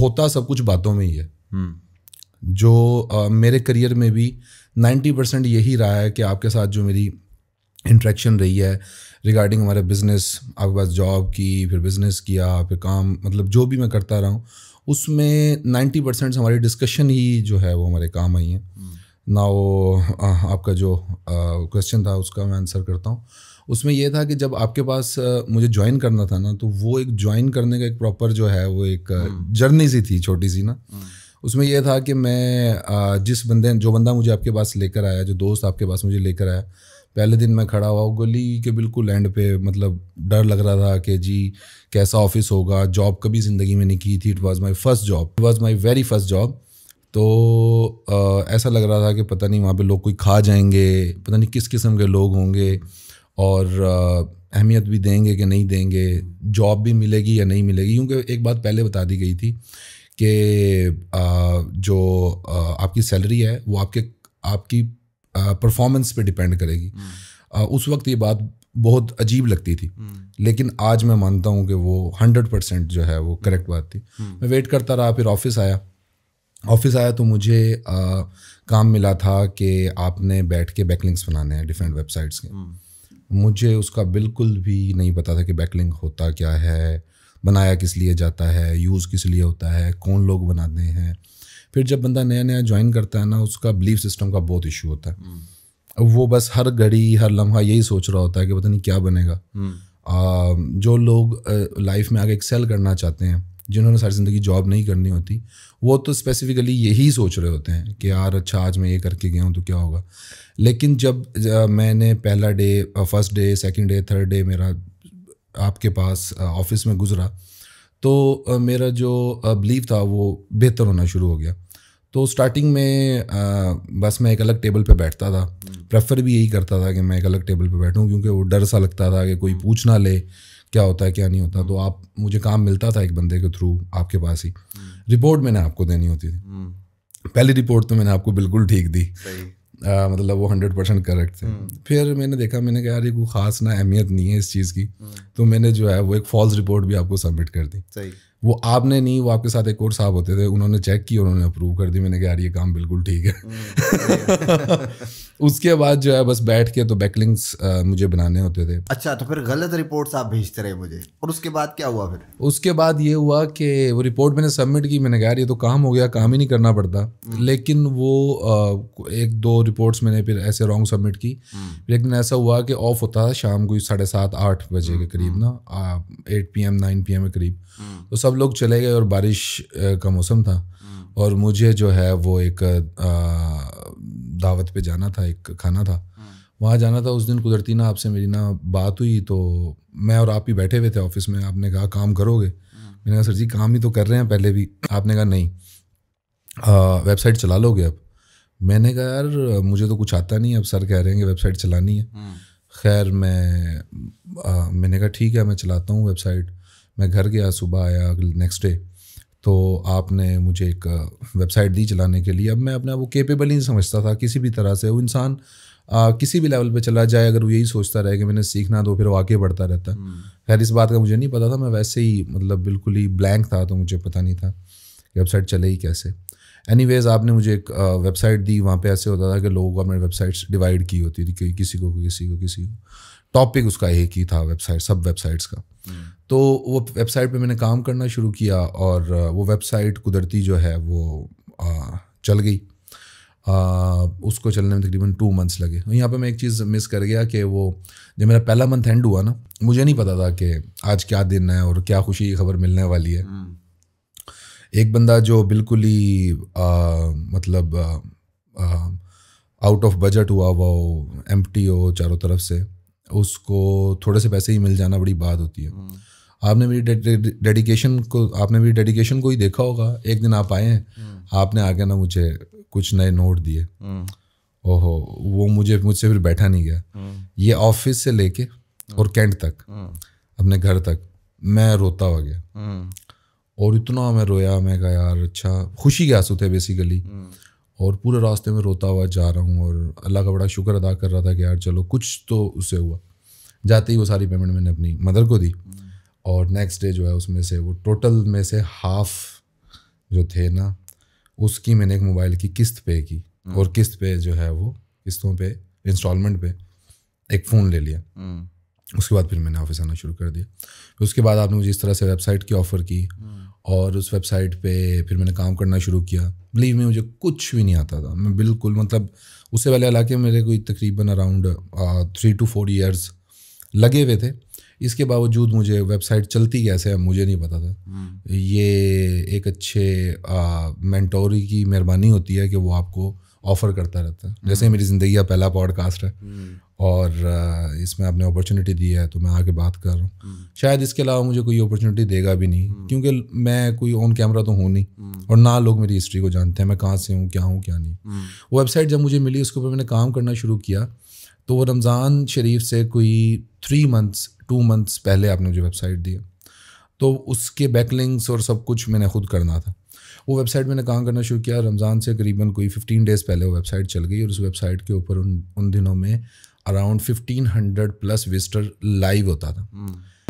होता सब कुछ बातों में ही है हम्म। जो आ, मेरे करियर में भी 90 परसेंट यही रहा है कि आपके साथ जो मेरी इंट्रैक्शन रही है रिगार्डिंग हमारे बिज़नेस आपके पास जॉब की फिर बिज़नेस किया फिर काम मतलब जो भी मैं करता रहा हूँ उसमें नाइन्टी परसेंट हमारी डिस्कशन ही जो है वो हमारे काम आई है हम्म। ना वो आपका जो क्वेश्चन था उसका मैं आंसर करता हूँ उसमें यह था कि जब आपके पास मुझे ज्वाइन करना था ना तो वो एक ज्वाइन करने का एक प्रॉपर जो है वो एक जर्नी हम्म। सी थी छोटी सी ना हम्म। उसमें यह था कि मैं जिस बंदे जो बंदा मुझे आपके पास लेकर आया जो दोस्त आपके पास मुझे लेकर आया पहले दिन मैं खड़ा हुआ गली के बिल्कुल एंड पे मतलब डर लग रहा था कि जी कैसा ऑफिस होगा जॉब कभी ज़िंदगी में नहीं की थी it was my first job it was my very first job तो आ, ऐसा लग रहा था कि पता नहीं वहाँ पे लोग कोई खा जाएंगे पता नहीं किस किस्म के लोग होंगे और अहमियत भी देंगे कि नहीं देंगे जॉब भी मिलेगी या नहीं मिलेगी क्योंकि एक बात पहले बता दी गई थी कि जो आपकी सैलरी है वो आपके आपकी परफॉर्मेंस पे डिपेंड करेगी हम्म। उस वक्त ये बात बहुत अजीब लगती थी हम्म। लेकिन आज मैं मानता हूँ कि वो हंड्रेड परसेंट जो है वो करेक्ट हम्म। बात थी मैं वेट करता रहा फिर ऑफिस आया ऑफिस आया तो मुझे आ, काम मिला था कि आपने बैठ के बैकलिंग्स बनाने हैं डिफरेंट वेबसाइट्स के मुझे उसका बिल्कुल भी नहीं पता था कि बैकलिंग होता क्या है बनाया किस लिए जाता है यूज़ किस लिए होता है कौन लोग बनाते हैं फिर जब बंदा नया नया ज्वाइन करता है ना उसका बिलीफ सिस्टम का बहुत इशू होता है हम्म। अब वो बस हर घड़ी हर लम्हा यही सोच रहा होता है कि पता नहीं क्या बनेगा हम्म। आ, जो लोग लाइफ में आगे एक्सेल करना चाहते हैं जिन्होंने सारी ज़िंदगी जॉब नहीं करनी होती वो तो स्पेसिफिकली यही सोच रहे होते हैं कि यार अच्छा आज मैं ये करके गया हूँ तो क्या होगा लेकिन जब मैंने पहला day first day second day third day मेरा आपके पास ऑफिस में गुज़रा तो मेरा जो बिलीव था वो बेहतर होना शुरू हो गया तो स्टार्टिंग में बस मैं एक अलग टेबल पे बैठता था प्रेफर हम्म। भी यही करता था कि मैं एक अलग टेबल पे बैठूं क्योंकि वो डर सा लगता था कि कोई हम्म। पूछ ना ले क्या होता है क्या नहीं होता हम्म। तो आप मुझे काम मिलता था एक बंदे के थ्रू आपके पास ही रिपोर्ट मैंने आपको देनी होती थी पहली रिपोर्ट तो मैंने आपको बिल्कुल ठीक दी आ, मतलब वो हंड्रेड परसेंट करेक्ट थे हम्म। फिर मैंने देखा मैंने कहा यार ये कोई ख़ास ना अहमियत नहीं है इस चीज़ की तो मैंने जो है वो एक फॉल्स रिपोर्ट भी आपको सबमिट कर दी वो आपने नहीं वो आपके साथ एक और साहब होते थे उन्होंने चेक किया उन्होंने अप्रूव कर दी मैंने कहा यार ये काम बिल्कुल ठीक है हम्म, उसके बाद जो है बस बैठ के तो बैकलिंग्स मुझे बनाने होते थे अच्छा तो फिर गलत रिपोर्ट्स आप भेजते रहे मुझे और उसके बाद क्या हुआ फिर उसके बाद ये हुआ कि वो रिपोर्ट मैंने सबमिट की मैंने कहा यार ये तो काम हो गया काम ही नहीं करना पड़ता हम्म। लेकिन वो एक दो रिपोर्ट्स मैंने फिर ऐसे रॉन्ग सबमिट की हम्म। लेकिन ऐसा हुआ कि ऑफ होता था शाम को साढ़े सात आठ बजे के करीब ना eight P M nine P M के करीब तो सब लोग चले गए और बारिश का मौसम था हम्म। और मुझे जो है वो एक दावत पे जाना था एक खाना था हम्म। वहाँ जाना था उस दिन कुदरती ना आपसे मेरी ना बात हुई तो मैं और आप ही बैठे हुए थे ऑफिस में आपने कहा काम करोगे हम्म। मैंने कहा सर जी काम ही तो कर रहे हैं पहले भी आपने कहा नहीं वेबसाइट चला लोगे अब मैंने कहा यार मुझे तो कुछ आता नहीं है अब सर कह रहे हैं कि वेबसाइट चलानी है खैर मैं आ, मैंने कहा ठीक है मैं चलाता हूँ वेबसाइट मैं घर गया सुबह आया नेक्स्ट डे तो आपने मुझे एक वेबसाइट दी चलाने के लिए अब मैं अपने आप को केपेबल ही नहीं समझता था किसी भी तरह से वो इंसान आ, किसी भी लेवल पे चला जाए अगर वो यही सोचता रहे कि मैंने सीखना तो फिर वो आगे बढ़ता रहता है हम्म। खैर इस बात का मुझे नहीं पता था मैं वैसे ही मतलब बिल्कुल ही ब्लैंक था तो मुझे पता नहीं था वेबसाइट चले ही कैसे एनी आपने मुझे एक वेबसाइट दी वहाँ पे ऐसे होता था कि लोगों को अपने वेबसाइट्स डिवाइड की होती थी कि किसी को किसी को किसी को टॉपिक उसका एक ही था वेबसाइट सब वेबसाइट्स का hmm. तो वो वेबसाइट पे मैंने काम करना शुरू किया और वो वेबसाइट कुदरती जो है वो आ, चल गई आ, उसको चलने में तकरीबन टू मंथ्स लगे यहाँ पे मैं एक चीज़ मिस कर गया कि वो जब मेरा पहला मंथ एंड हुआ ना मुझे नहीं पता था कि आज क्या दिन है और क्या खुशी की खबर मिलने वाली है hmm. एक बंदा जो बिल्कुल ही मतलब आउट ऑफ बजट हुआ वो हो एम हो चारों तरफ से उसको थोड़े से पैसे ही मिल जाना बड़ी बात होती है आपने मेरी डेडिकेशन को आपने मेरी डेडिकेशन को ही देखा होगा एक दिन आप आए हैं आपने आके ना मुझे कुछ नए नोट दिए ओहो वो मुझे मुझसे फिर बैठा नहीं गया ये ऑफिस से लेके और कैंट तक अपने घर तक मैं रोता हो गया और इतना मैं रोया मैं कहा यार अच्छा खुशी के आंसू थे बेसिकली और पूरे रास्ते में रोता हुआ जा रहा हूँ और अल्लाह का बड़ा शुक्र अदा कर रहा था कि यार चलो कुछ तो उससे हुआ जाते ही वो सारी पेमेंट मैंने अपनी मदर को दी और नेक्स्ट डे जो है उसमें से वो टोटल में से हाफ जो थे ना उसकी मैंने एक मोबाइल की किस्त पे की हम्म। और किस्त पे जो है वो किस्तों पे इंस्टॉलमेंट पे एक फ़ोन ले लिया हम्म। उसके बाद फिर मैंने ऑफिस आना शुरू कर दिया फिर उसके बाद आपने मुझे इस तरह से वेबसाइट की ऑफ़र की हम्म। और उस वेबसाइट पे फिर मैंने काम करना शुरू किया बिलीव में मुझे कुछ भी नहीं आता था मैं बिल्कुल मतलब उससे पहले हालांकि मेरे कोई तकरीबन around three two four years लगे हुए थे इसके बावजूद मुझे वेबसाइट चलती कैसे है मुझे नहीं पता था हम्म। ये एक अच्छे मैंटोरी की मेहरबानी होती है कि वो आपको ऑफ़र करता रहता है जैसे हम्म। मेरी ज़िंदगी का पहला पॉडकास्ट है हम्म। और इसमें आपने अपॉर्चुनिटी दी है तो मैं आके बात कर रहा हूँ हम्म। शायद इसके अलावा मुझे कोई अपॉर्चुनिटी देगा भी नहीं हम्म। क्योंकि मैं कोई ऑन कैमरा तो हूँ नहीं हम्म। और ना लोग मेरी हिस्ट्री को जानते हैं मैं कहाँ से हूँ क्या हूँ क्या नहीं वो वेबसाइट जब मुझे मिली उसके ऊपर मैंने काम करना शुरू किया तो वो रमज़ान शरीफ से कोई थ्री मंथ्स टू मंथ्स पहले आपने मुझे वेबसाइट दी तो उसके बैकलिंग्स और सब कुछ मैंने खुद करना था वो वेबसाइट मैंने काम करना शुरू किया रमज़ान से करीबन कोई फिफ्टीन डेज़ पहले वो वेबसाइट चल गई और उस वेबसाइट के ऊपर उन उन दिनों में around fifteen hundred plus visitor live होता था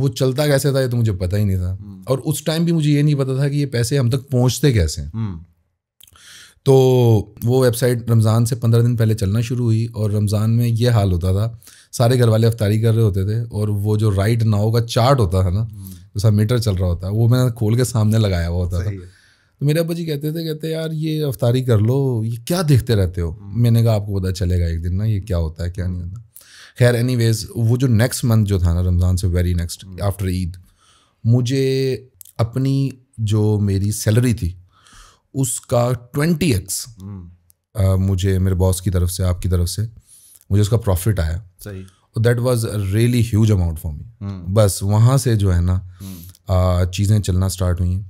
वो चलता कैसे था ये तो मुझे पता ही नहीं था और उस टाइम भी मुझे ये नहीं पता था कि ये पैसे हम तक पहुंचते कैसे हैं तो वो वेबसाइट रमज़ान से पंद्रह दिन पहले चलना शुरू हुई और रमज़ान में ये हाल होता था सारे घर वाले अफ्तारी कर रहे होते थे और वो जो राइट नाव का चार्ट होता था ना जैसा मीटर चल रहा होता वो मैंने खोल के सामने लगाया हुआ होता था तो मेरे अब्बा जी कहते थे कहते यार ये अफ्तारी कर लो ये क्या देखते रहते हो मैंने कहा आपको पता चलेगा एक दिन ना ये क्या होता है क्या नहीं होता खैर एनी वेज वो जो नेक्स्ट मंथ जो था ना रमज़ान से वेरी नेक्स्ट आफ्टर ईद मुझे अपनी जो मेरी सैलरी थी उसका ट्वेंटी हम्म। एक्स मुझे मेरे बॉस की तरफ से आपकी तरफ से मुझे उसका प्रॉफिट आया सही that was really huge amount for me बस वहाँ से जो है ना हम्म। चीज़ें चलना स्टार्ट हुई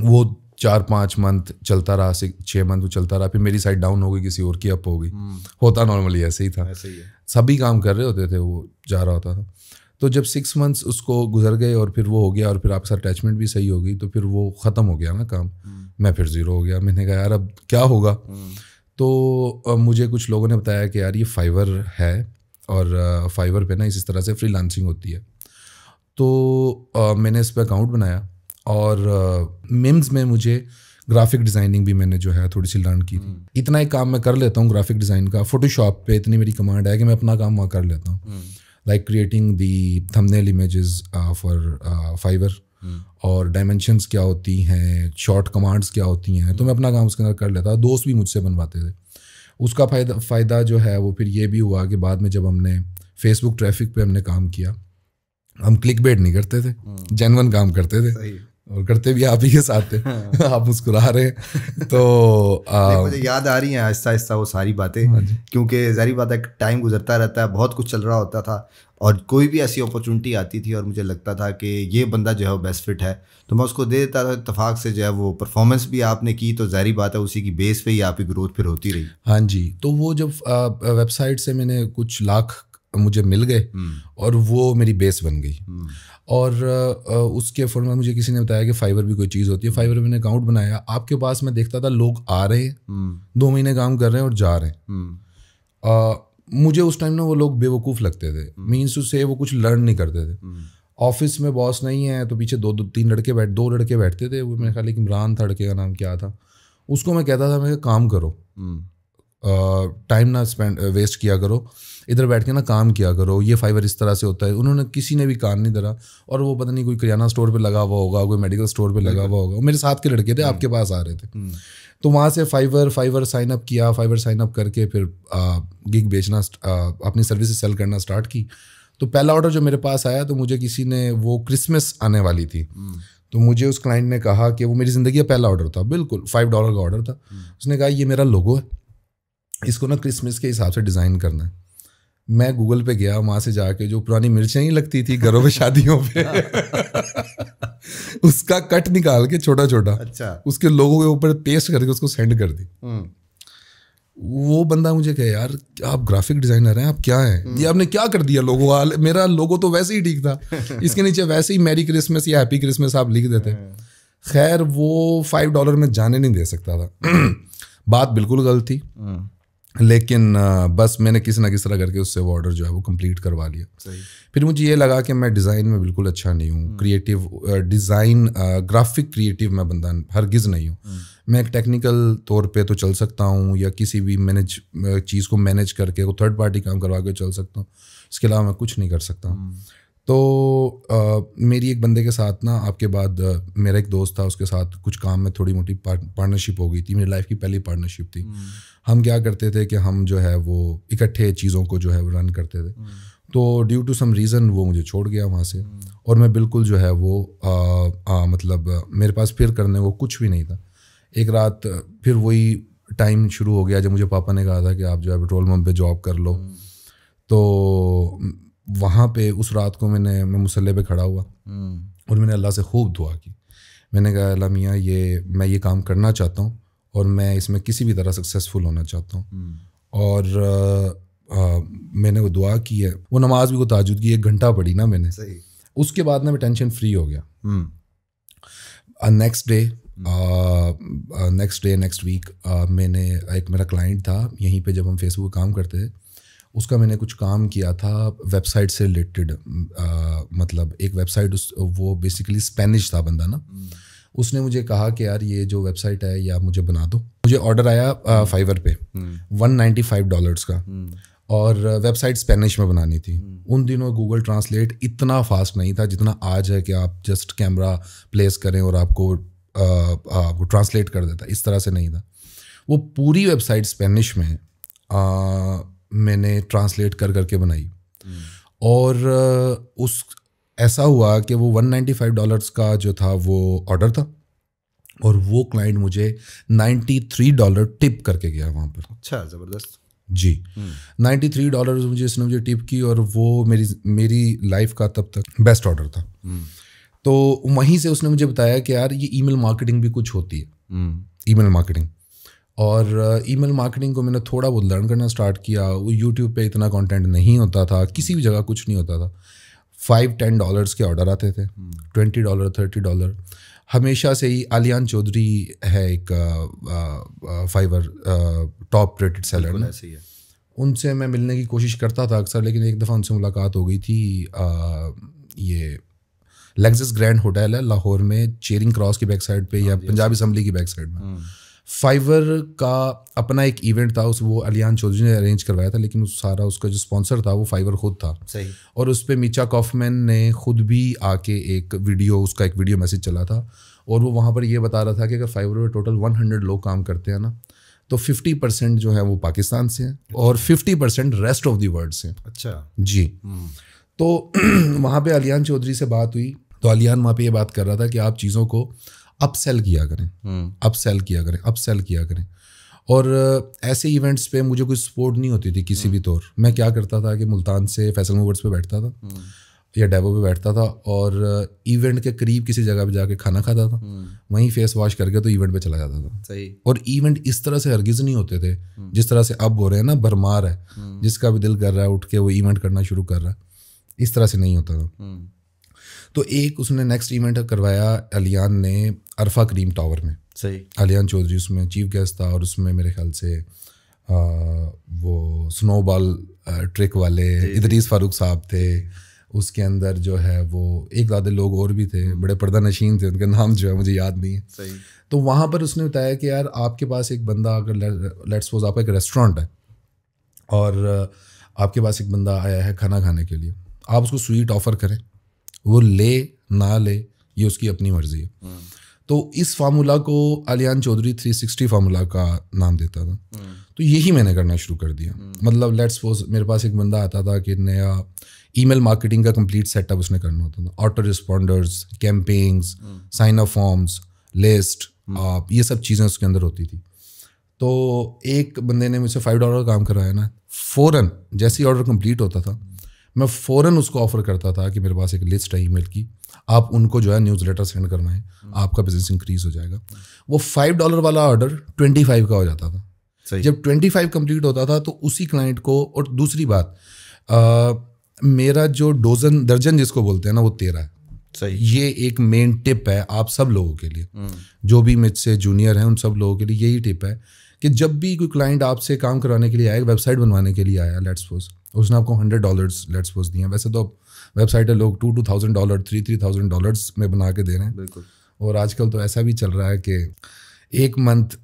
वो चार पाँच मंथ चलता रहा छः मंथ वो चलता रहा फिर मेरी साइड डाउन हो गई किसी और की अप हो गई हम्म। होता नॉर्मली ऐसे ही था ऐसे ही सभी काम कर रहे होते थे वो जा रहा होता था तो जब सिक्स मंथ्स उसको गुजर गए और फिर वो हो गया और फिर आपके साथ अटैचमेंट भी सही हो गई तो फिर वो ख़त्म हो गया ना काम हम्म। मैं फिर ज़ीरो हो गया मैंने कहा यार अब क्या होगा हम्म। तो मुझे कुछ लोगों ने बताया कि यार ये फाइवर है और फाइवर पे ना इस तरह से फ्री होती है तो मैंने इस पर अकाउंट बनाया और मिम्स में मुझे ग्राफिक डिज़ाइनिंग भी मैंने जो है थोड़ी सी लर्न की थी हम्म। इतना ही काम मैं कर लेता हूँ ग्राफिक डिज़ाइन का फोटोशॉप पे इतनी मेरी कमांड है कि मैं अपना काम वहाँ कर लेता हूँ like creating the thumbnail images for Fiverr और डायमेंशंस क्या होती हैं शॉर्ट कमांड्स क्या होती हैं तो हम्म। मैं अपना काम उसके अंदर कर लेता दोस्त भी मुझसे बनवाते थे उसका फ़ायदा फ़ायदा जो है वो फिर ये भी हुआ कि बाद में जब हमने फेसबुक ट्रैफिक पे हमने काम किया हम क्लिक बेट नहीं करते थे जेनवन हम्म। काम करते थे और करते भी आप ही के साथ थे हाँ। आप मुस्कुरा रहे हैं तो आ, मुझे याद आ रही हैं आहिस्ता आहिस्ता वो सारी बातें हाँ क्योंकि जारी बात है टाइम गुजरता रहता है बहुत कुछ चल रहा होता था और कोई भी ऐसी अपॉर्चुनिटी आती थी और मुझे लगता था कि ये बंदा जो है वो बेस्ट फिट है तो मैं उसको दे देता था इतफाक़ से जो है वो परफॉर्मेंस भी आपने की तो जारी बात है उसी की बेस पे ही आपकी ग्रोथ फिर होती रही हाँ जी तो वो जब वेबसाइट से मैंने कुछ लाख मुझे मिल गए हम्म। और वो मेरी बेस बन गई हम्म। और उसके फोन में मुझे किसी ने बताया कि फाइबर भी कोई चीज़ होती है फाइबर हम्म। मैंने अकाउंट बनाया आपके पास मैं देखता था लोग आ रहे हैं दो महीने काम कर रहे हैं और जा रहे हैं मुझे उस टाइम ना वो लोग बेवकूफ़ लगते थे मीन्स टू से वो कुछ लर्न नहीं करते थे ऑफिस में बॉस नहीं है तो पीछे दो दो तीन लड़के बैठ दो लड़के बैठते थे वो मेरे ख्याल इमरान था लड़के का नाम क्या था उसको मैं कहता था मैं काम करो टाइम ना स्पेंड वेस्ट uh, किया करो इधर बैठ के ना काम किया करो ये फाइबर इस तरह से होता है उन्होंने किसी ने भी कान नहीं धरा और वो पता नहीं कोई किराना स्टोर पे लगा हुआ होगा कोई मेडिकल स्टोर पे लगा हुआ होगा मेरे साथ के लड़के थे हम्म। आपके पास आ रहे थे हम्म। तो वहाँ से फाइवर फाइवर साइन अप किया फाइवर साइन अप करके फिर गिग बेचना अपनी सर्विस सेल करना स्टार्ट की तो पहला ऑर्डर जो मेरे पास आया तो मुझे किसी ने वो क्रिसमस आने वाली थी हम्म। तो मुझे उस क्लाइंट ने कहा कि वो मेरी ज़िंदगी का पहला ऑर्डर था बिल्कुल फाइव डॉलर का ऑर्डर था उसने कहा ये मेरा लोगो है इसको ना क्रिसमस के हिसाब से डिज़ाइन करना है मैं गूगल पे गया वहाँ से जाके जो पुरानी मिर्चें ही लगती थी घरों में शादियों पे उसका कट निकाल के छोटा छोटा अच्छा उसके लोगों के ऊपर पेस्ट करके उसको सेंड कर दी हम्म। वो बंदा मुझे कहे यार आप ग्राफिक डिजाइनर हैं आप क्या हैं हम्म। ये आपने क्या कर दिया लोगों का मेरा लोगो तो वैसे ही ठीक था इसके नीचे वैसे ही मैरी क्रिसमस या हैप्पी क्रिसमस आप लिख देते हाँ। खैर वो फाइव डॉलर में जाने नहीं दे सकता था बात बिल्कुल गलत थी हम्म। लेकिन बस मैंने किसी ना किसी तरह करके उससे वो ऑर्डर जो है वो कंप्लीट करवा लिया फिर मुझे ये लगा कि मैं डिज़ाइन में बिल्कुल अच्छा नहीं हूँ क्रिएटिव डिज़ाइन ग्राफिक क्रिएटिव मैं बंदा हरगिज़ नहीं हूँ हम्म। मैं एक टेक्निकल तौर पे तो चल सकता हूँ या किसी भी मैनेज चीज़ को मैनेज करके वो थर्ड पार्टी काम करवा के चल सकता हूँ इसके अलावा मैं कुछ नहीं कर सकता हम्म। तो आ, मेरी एक बंदे के साथ ना आपके बाद मेरा एक दोस्त था उसके साथ कुछ काम में थोड़ी मोटी पार्टनरशिप हो गई थी मेरी लाइफ की पहली पार्टनरशिप थी हम्म। हम क्या करते थे कि हम जो है वो इकट्ठे चीज़ों को जो है वो रन करते थे हम्म। तो ड्यू टू सम रीज़न वो मुझे छोड़ गया वहाँ से हम्म। और मैं बिल्कुल जो है वो आ, आ, मतलब मेरे पास फिर करने को कुछ भी नहीं था एक रात फिर वही टाइम शुरू हो गया जब मुझे पापा ने कहा था कि आप जो है पेट्रोल पम्प पे जॉब कर लो हम्म। तो वहाँ पे उस रात को मैंने मैं मुसल्ले पे खड़ा हुआ और मैंने अल्लाह से खूब दुआ की मैंने कहा अल्लाह मियाँ ये मैं ये काम करना चाहता हूँ और मैं इसमें किसी भी तरह सक्सेसफुल होना चाहता हूँ हम्म। और आ, मैंने वो दुआ की है वो नमाज भी को ताजुद की एक घंटा पढ़ी ना मैंने सही उसके बाद ना मैं टेंशन फ्री हो गया next day next day next week मैंने एक मेरा क्लाइंट था यहीं पे जब हम फेसबुक काम करते थे उसका मैंने कुछ काम किया था वेबसाइट से रिलेटेड मतलब एक वेबसाइट उस वो बेसिकली स्पेनिश था बंदा ना hmm. उसने मुझे कहा कि यार ये जो वेबसाइट है ये आप मुझे बना दो मुझे ऑर्डर आया फाइवर uh, हम्म। पे वन नाइन्टी फाइव डॉलर्स का हम्म। और वेबसाइट uh, स्पेनिश में बनानी थी हम्म। उन दिनों गूगल ट्रांसलेट इतना फास्ट नहीं था जितना आज है कि आप जस्ट कैमरा प्लेस करें और आपको आपको uh, ट्रांसलेट कर देता इस तरह से नहीं था वो पूरी वेबसाइट स्पेनिश में आ, मैंने ट्रांसलेट कर करके बनाई और उस ऐसा हुआ कि वो 195 डॉलर्स का जो था वो ऑर्डर था और वो क्लाइंट मुझे 93 डॉलर टिप करके गया वहाँ पर अच्छा ज़बरदस्त जी नाइन्टी थ्री डॉलर मुझे इसने मुझे टिप की और वो मेरी मेरी लाइफ का तब तक बेस्ट ऑर्डर था हम्म। तो वहीं से उसने मुझे बताया कि यार ये ईमेल मार्केटिंग भी कुछ होती है ईमेल हम्म। मार्केटिंग और ईमेल uh, मार्केटिंग को मैंने थोड़ा बहुत लर्न करना स्टार्ट किया वो यूट्यूब पे इतना कंटेंट नहीं होता था किसी भी जगह कुछ नहीं होता था फाइव टेन डॉलर्स के ऑर्डर आते थे ट्वेंटी डॉलर थर्टी डॉलर हमेशा से ही आलियान चौधरी है एक फाइवर टॉप रेटेड सेलर ऐसे ही है उनसे मैं मिलने की कोशिश करता था अक्सर लेकिन एक दफ़ा उनसे मुलाकात हो गई थी आ, ये लेग्जस ग्रैंड होटल है लाहौर में चेरिंग क्रॉस की बैक साइड पे या हाँ, पंजाब असम्बली की बैक साइड में hmm. फाइवर का अपना एक इवेंट था उस वो अलियान चौधरी ने अरेंज करवाया था लेकिन उस सारा उसका जो स्पॉन्सर था वो फाइवर खुद था सही और उस पर मीचा कॉफमैन ने खुद भी आके एक वीडियो उसका एक वीडियो मैसेज चला था और वो वहाँ पर यह बता रहा था कि अगर फाइवर में टोटल वन हंड्रेड लोग काम करते हैं ना तो फिफ्टी परसेंट जो है वो पाकिस्तान से हैं और fifty percent rest of the world से अच्छा जी हम्म। तो वहाँ पे अलियान चौधरी से बात हुई तो अलियान वहाँ पे ये बात कर रहा था कि आप चीज़ों को अप सेल किया करें अप हम्म। सेल किया करें अप सेल किया करें और ऐसे इवेंट्स पे मुझे कोई सपोर्ट नहीं होती थी किसी भी हम्म। तौर मैं क्या करता था कि मुल्तान से फैसल मोवर्स पे बैठता था हम्म। या डेबो पे बैठता था और इवेंट के करीब किसी जगह पे जाके खाना खाता था वहीं फेस वॉश करके तो इवेंट पे चला जाता था सही और इवेंट इस तरह से हरगिज नहीं होते थे जिस तरह से अब हो रहे हैं ना भरमार है जिसका भी दिल कर रहा है उठ के वो इवेंट करना शुरू कर रहा है इस तरह से नहीं होता था तो एक उसने नेक्स्ट इवेंट करवाया अलियान ने अरफा करीम टावर में सही अलियान चौधरी उसमें चीफ गेस्ट था और उसमें मेरे ख्याल से आ, वो स्नो बॉल ट्रिक वाले इदरीस फारूक साहब थे उसके अंदर जो है वो एक ज़्यादा लोग और भी थे हम्म। बड़े पर्दा नशीन थे उनके नाम जो है मुझे याद नहीं है तो वहाँ पर उसने बताया कि यार आपके पास एक बंदा अगर लेट्स सपोज आपका एक रेस्टोरेंट है और आपके पास एक बंदा आया है खाना खाने के लिए आप उसको स्वीट ऑफ़र करें वो ले ना ले ये उसकी अपनी मर्जी है हम्म। तो इस फार्मूला को अलियान चौधरी 360 फार्मूला का नाम देता था हम्म। तो यही मैंने करना शुरू कर दिया हम्म। मतलब लेट्स सपोज मेरे पास एक बंदा आता था कि नया ईमेल मार्केटिंग का कंप्लीट सेटअप उसने करना होता था autoresponders campaigns sign up forms list आप ये सब चीज़ें उसके अंदर होती थी तो एक बंदे ने मुझसे फाइव डॉलर काम करवाया ना फ़ौर जैसे ही ऑर्डर कंप्लीट होता था मैं फ़ौर उसको ऑफर करता था कि मेरे पास एक लिस्ट है ईमेल की आप उनको जो है न्यूज़ लेटर सेंड करना है हम्म। आपका बिजनेस इंक्रीज हो जाएगा वो फाइव डॉलर वाला ऑर्डर ट्वेंटी फाइव का हो जाता था जब ट्वेंटी फाइव कम्प्लीट होता था तो उसी क्लाइंट को और दूसरी बात आ, मेरा जो डोजन दर्जन जिसको बोलते हैं ना वो तेरह है सही ये एक मेन टिप है आप सब लोगों के लिए हम्म। जो भी मुझसे जूनियर हैं उन सब लोगों के लिए यही टिप है कि जब भी कोई क्लाइंट आपसे काम करवाने के लिए आया वेबसाइट बनवाने के लिए आया लेट्स सपोज उसने आपको हंड्रेड डॉलर्स लेट्स पोज दिए वैसे तो वेबसाइट है लोग two two thousand dollar three three thousand dollars में बना के दे रहे हैं और आजकल तो ऐसा भी चल रहा है कि एक मंथ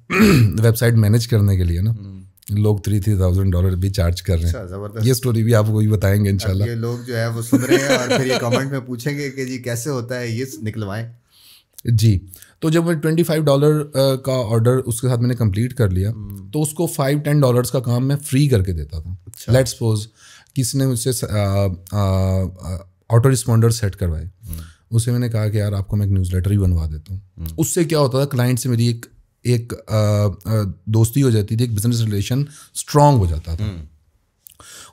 वेबसाइट मैनेज करने के लिए ना हम्म। लोग थ्री थ्री थाउजेंड डॉलर भी चार्ज कर रहे हैं अच्छा, ये स्टोरी भी आपको भी बताएंगे इन ये लोग जो है वो सुन रहे हैं और फिर ये कमेंट में पूछेंगे कि जी कैसे होता है ये निकलवाएं जी तो जब मैं ट्वेंटी फाइव डॉलर का ऑर्डर उसके साथ मैंने कंप्लीट कर लिया हम्म। तो उसको फाइव टेन डॉलर्स का काम मैं फ्री करके देता था लेट सपोज किसी ने मुझसे ऑटो रिस्पॉन्डर सेट करवाए उसे मैंने कहा कि यार आपको मैं एक न्यूज़ लेटर ही बनवा देता हूँ हम्म। उससे क्या होता था क्लाइंट से मेरी एक एक आ, आ, दोस्ती हो जाती थी एक बिजनेस रिलेशन स्ट्रांग हो जाता था हम्म।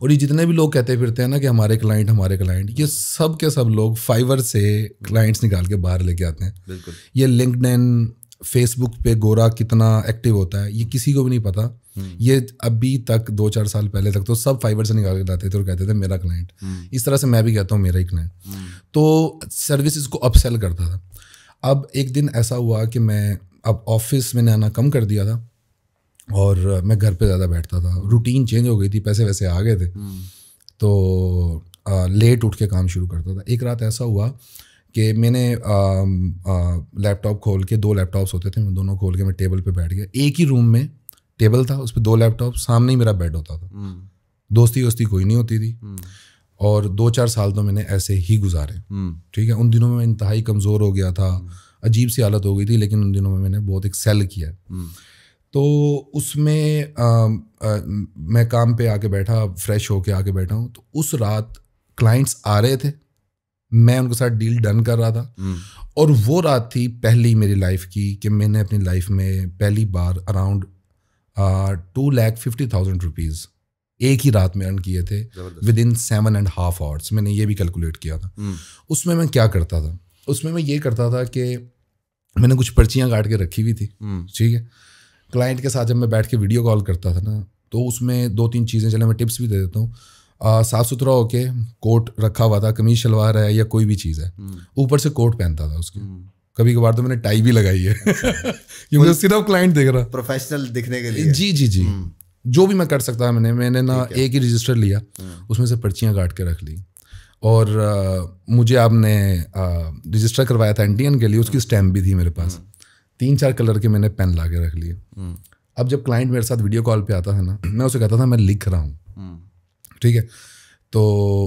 और ये जितने भी लोग कहते फिरते हैं ना कि हमारे क्लाइंट हमारे क्लाइंट ये सब के सब लोग फाइवर से क्लाइंट्स निकाल के बाहर लेके आते हैं बिल्कुल ये लिंकड फेसबुक पे गोरा कितना एक्टिव होता है ये किसी को भी नहीं पता हम्म। ये अभी तक दो चार साल पहले तक तो सब फाइबर से निकाल के लाते थे और कहते थे मेरा क्लाइंट हम्म। इस तरह से मैं भी कहता हूँ मेरा ही क्लाइंट हम्म। तो सर्विस को अपसेल करता था अब एक दिन ऐसा हुआ कि मैं अब ऑफिस मैंने आना कम कर दिया था और मैं घर पे ज़्यादा बैठता था रूटीन चेंज हो गई थी पैसे वैसे आ गए थे हम्म। तो आ, लेट उठ के काम शुरू करता था एक रात ऐसा हुआ कि मैंने लैपटॉप खोल के दो लैपटॉप्स होते थे मैं दोनों खोल के मैं टेबल पे बैठ गया एक ही रूम में टेबल था उस पर दो लैपटॉप सामने ही मेरा बेड होता था हम्म। दोस्ती वोस्ती कोई नहीं होती थी हम्म। और दो चार साल तो मैंने ऐसे ही गुजारे ठीक है उन दिनों में मैं इंतहाई कमज़ोर हो गया था अजीब सी हालत हो गई थी लेकिन उन दिनों में मैंने बहुत एक सेल किया तो उसमें मैं काम पे आके बैठा फ्रेश होके आके बैठा हूँ तो उस रात क्लाइंट्स आ रहे थे मैं उनके साथ डील डन कर रहा था हम्म। और वो रात थी पहली मेरी लाइफ की कि मैंने अपनी लाइफ में पहली बार around two lakh fifty thousand rupees एक ही रात में अर्न किए थे with in seven and half hours मैंने ये भी कैलकुलेट किया था हम्म। उसमें मैं क्या करता था उसमें मैं ये करता था कि मैंने कुछ पर्चियाँ काट के रखी हुई थी हम्म। ठीक है क्लाइंट के साथ जब मैं बैठ के वीडियो कॉल करता था ना तो उसमें दो तीन चीज़ें चले मैं टिप्स भी दे देता हूँ साफ़ सुथरा होके कोट रखा हुआ था कमीज शलवार है या कोई भी चीज़ है हम्म। ऊपर से कोट पहनता था उसके हम्म। कभी कभार तो मैंने टाई भी लगाई है अच्छा। क्योंकि मुझे क्लाइंट देख रहा प्रोफेशनल दिखने के लिए जी जी जी हम्म। जो भी मैं कर सकता मैंने मैंने ना एक ही रजिस्टर लिया उसमें से पर्चियाँ काट के रख ली और आ, मुझे आपने रजिस्टर करवाया था एन के लिए उसकी स्टैम्प भी थी मेरे पास तीन चार कलर के मैंने पेन ला के रख लिए हम्म। अब जब क्लाइंट मेरे साथ वीडियो कॉल पे आता था ना मैं उसे कहता था मैं लिख रहा हूँ हम्म। ठीक है तो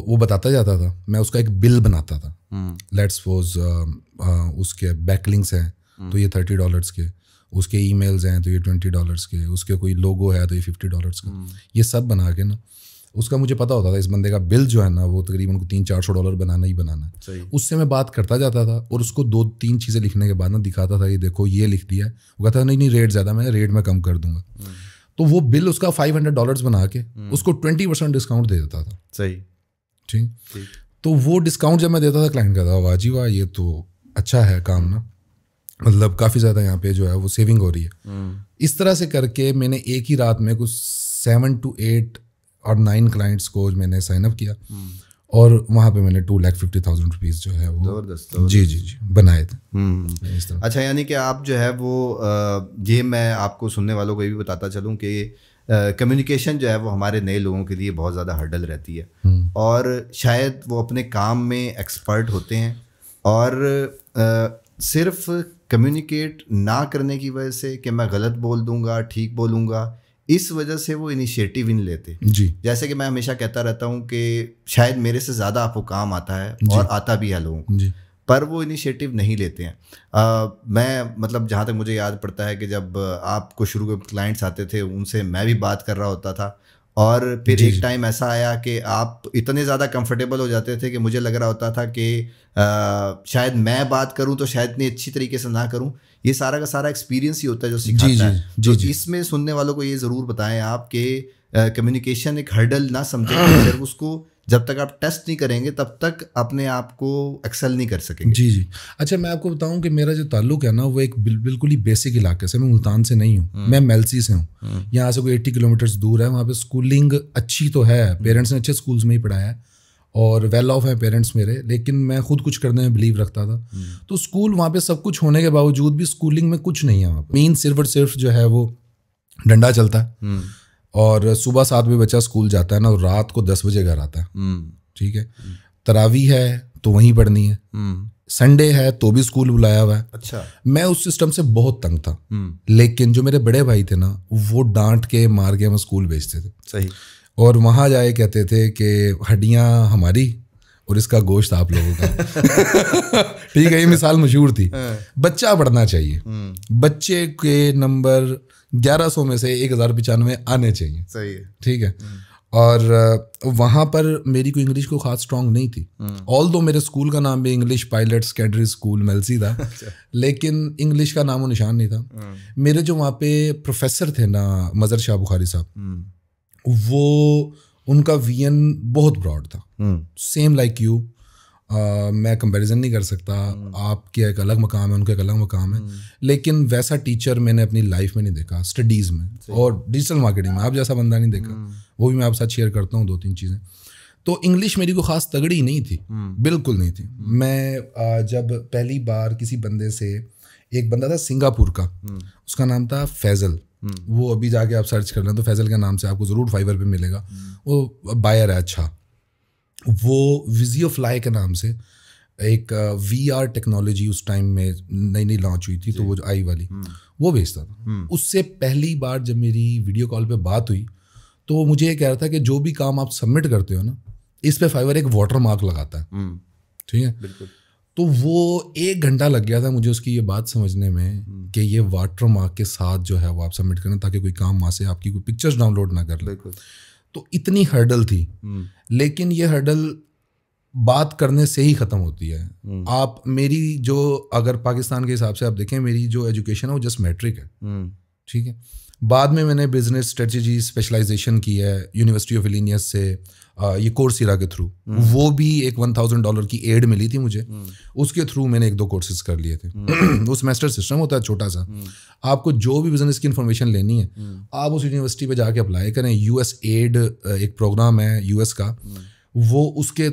वो बताता जाता था मैं उसका एक बिल बनाता था लेट्स हम्म। सपोज उसके बैकलिंग्स तो हैं तो ये थर्टी डॉलर्स के उसके ईमेल्स हैं तो ये ट्वेंटी डॉलर्स के उसके कोई लोगो है तो ये फिफ्टी डॉलर्स का ये सब बना के ना उसका मुझे पता होता था इस बंदे का बिल जो है ना वो तकरीबन को तीन चार सौ डॉलर बनाना ही बनाना है उससे मैं बात करता जाता था और उसको दो तीन चीज़ें लिखने के बाद ना दिखाता था ये देखो ये लिख दिया वो कहता था नहीं नहीं रेट ज़्यादा मैं रेट में कम कर दूंगा हम्म। तो वो बिल उसका फाइव हंड्रेड डॉलर बना के हम्म। उसको ट्वेंटी परसेंट डिस्काउंट दे देता था सही ठीक तो वो डिस्काउंट जब मैं देता था क्लाइंट का था वाह जी वाह ये तो अच्छा है काम ना मतलब काफ़ी ज़्यादा यहाँ पे जो है वो सेविंग हो रही है हम्म। इस तरह से करके मैंने एक ही रात में कुछ सेवन टू एट और नाइन क्लाइंट्स को मैंने साइन अप किया और वहाँ पे मैंने two lakh fifty thousand rupees जो है वो ज़बरदस्त जी जी जी बनाए थे हम्म, हम्म। अच्छा यानी कि आप जो है वो ये मैं आपको सुनने वालों को ये भी बताता चलूँ कि कम्युनिकेशन जो है वो हमारे नए लोगों के लिए बहुत ज़्यादा हर्डल रहती है हम्म। और शायद वो अपने काम में एक्सपर्ट होते हैं और आ, सिर्फ कम्युनिकेट ना करने की वजह से कि मैं गलत बोल दूंगा ठीक बोलूंगा इस वजह से वो इनिशिएटिव ही नहीं लेते जी जैसे कि मैं हमेशा कहता रहता हूँ कि शायद मेरे से ज़्यादा आपको काम आता है और आता भी है लोगों को पर वो इनिशिएटिव नहीं लेते हैं आ, मैं मतलब जहाँ तक मुझे याद पड़ता है कि जब आपको शुरू के क्लाइंट्स आते थे उनसे मैं भी बात कर रहा होता था और फिर एक टाइम ऐसा आया कि आप इतने ज़्यादा कंफर्टेबल हो जाते थे कि मुझे लग रहा होता था कि आ, शायद मैं बात करूं तो शायद इतनी अच्छी तरीके से ना करूं ये सारा का सारा एक्सपीरियंस ही होता है जो सिखाता जी, जी, है जी, तो इसमें सुनने वालों को ये ज़रूर बताएं आप के कम्युनिकेशन एक हर्डल ना समझे उसको जब तक आप टेस्ट नहीं करेंगे तब तक अपने आप को एक्सेल नहीं कर सकेंगे जी जी अच्छा मैं आपको बताऊं कि मेरा जो ताल्लुक है ना वो एक बिल्कुल ही बेसिक इलाके से मैं मुल्तान से नहीं हूँ हम्म। मैं मेलसी से हूँ हम्म। यहाँ से कोई एट्टी किलोमीटर दूर है वहाँ पे स्कूलिंग अच्छी तो है पेरेंट्स हम्म। ने अच्छे स्कूल्स में ही पढ़ाया है और वेल ऑफ है पेरेंट्स मेरे लेकिन मैं खुद कुछ करने में बिलीव रखता था हम्म। तो स्कूल वहाँ पे सब कुछ होने के बावजूद भी स्कूलिंग में कुछ नहीं है वहाँ पर मेन सिर्फ और सिर्फ जो है वो डंडा चलता है हम्म। और सुबह सात बजे बच्चा स्कूल जाता है ना और रात को दस बजे घर आता है हम्म। ठीक है तरावी है तो वहीं पढ़नी है संडे है तो भी स्कूल बुलाया हुआ है अच्छा मैं उस सिस्टम से बहुत तंग था लेकिन जो मेरे बड़े भाई थे ना वो डांट के मार के हम स्कूल भेजते थे सही और वहाँ जाए कहते थे कि हड्डियाँ हमारी और इसका गोश्त आप लोगों का ठीक है ये मिसाल मशहूर थी हाँ। बच्चा पढ़ना चाहिए हम्म। बच्चे के नंबर 1100 में से एक हज़ार पचानवे आने चाहिए सही है ठीक है हम्म। और वहाँ पर मेरी कोई इंग्लिश को खास स्ट्रॉन्ग नहीं थी ऑल हम्म। दो मेरे स्कूल का नाम भी इंग्लिश पायलट सेकेंडरी स्कूल मेलसी था अच्छा। लेकिन इंग्लिश का नाम व निशान नहीं था मेरे जो वहाँ पे प्रोफेसर थे ना मज़र शाह बुखारी साहब वो उनका वीएन बहुत ब्रॉड था सेम लाइक यू मैं कंपैरिजन नहीं कर सकता हम्म। आपके एक अलग मकाम है उनका एक अलग मकाम है हम्म। लेकिन वैसा टीचर मैंने अपनी लाइफ में नहीं देखा स्टडीज़ में और डिजिटल मार्केटिंग में आप जैसा बंदा नहीं देखा हम्म। वो भी मैं आपके साथ शेयर करता हूँ दो तीन चीज़ें तो इंग्लिश मेरी को खास तगड़ी नहीं थी बिल्कुल नहीं थी मैं जब पहली बार किसी बंदे से एक बंदा था सिंगापुर का उसका नाम था फैज़ल हम्म। वो अभी जाके आप सर्च कर लें तो फैजल के नाम से आपको ज़रूर फाइवर पे मिलेगा वो बायर है अच्छा वो विजियो फ्लाई के नाम से एक वी आर टेक्नोलॉजी उस टाइम में नई नई लॉन्च हुई थी तो वो जो आई वाली हम्म। वो भेजता था हम्म। उससे पहली बार जब मेरी वीडियो कॉल पे बात हुई तो वो मुझे ये कह रहा था कि जो भी काम आप सबमिट करते हो ना इस पे फाइवर एक वाटर मार्क लगाता है ठीक है बिल्कुल तो वो एक घंटा लग गया था मुझे उसकी ये बात समझने में हम्म। कि ये वाटर मार्क के साथ जो है वो आप सबमिट करना ताकि कोई काम वहाँ से आपकी कोई पिक्चर्स डाउनलोड ना कर ले तो इतनी हर्डल थी हम्म। लेकिन ये हर्डल बात करने से ही ख़त्म होती है हम्म। आप मेरी जो अगर पाकिस्तान के हिसाब से आप देखें मेरी जो एजुकेशन है वो जस्ट मैट्रिक है ठीक है बाद में मैंने बिजनेस स्ट्रेटजी स्पेशलाइजेशन की है यूनिवर्सिटी ऑफ इलिनियस से ये कोर्सिरा के थ्रू वो भी एक वन थाउजेंड डॉलर की एड मिली थी मुझे उसके थ्रू मैंने एक दो कोर्सेज कर लिए थे वो सेमेस्टर सिस्टम होता है छोटा सा आपको जो भी बिजनेस की इन्फॉर्मेशन लेनी है आप उस यूनिवर्सिटी पर जाके अप्लाई करें यू एस एड एक प्रोग्राम है यू एस का वो उसके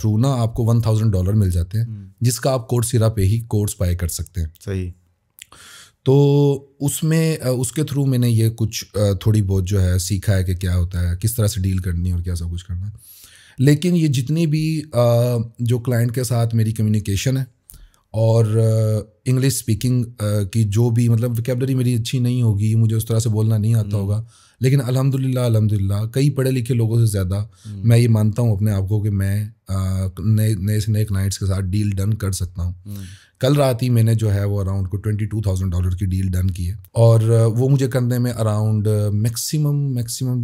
थ्रू ना आपको वन थाउजेंड डॉलर मिल जाते हैं जिसका आप कोर्सिरा पे ही कोर्स बाय कर सकते हैं सही तो उसमें उसके थ्रू मैंने ये कुछ थोड़ी बहुत जो है सीखा है कि क्या होता है किस तरह से डील करनी है और क्या सब कुछ करना है लेकिन ये जितनी भी जो क्लाइंट के साथ मेरी कम्युनिकेशन है और इंग्लिश स्पीकिंग की जो भी मतलब वकेबलरी मेरी अच्छी नहीं होगी मुझे उस तरह से बोलना नहीं आता हम्म। होगा लेकिन अलहमदिल्ला अलहमदिल्ला कई पढ़े लिखे लोगों से ज़्यादा हम्म। मैं ये मानता हूँ अपने आप को कि मैं नए नए से नए क्लाइंट्स के साथ डील डन कर सकता हूँ हम्म। कल रात ही मैंने जो है वो अराउंड को ट्वेंटी टू थाउजेंड डॉलर की डील डन की है और वो मुझे करने में around maximum maximum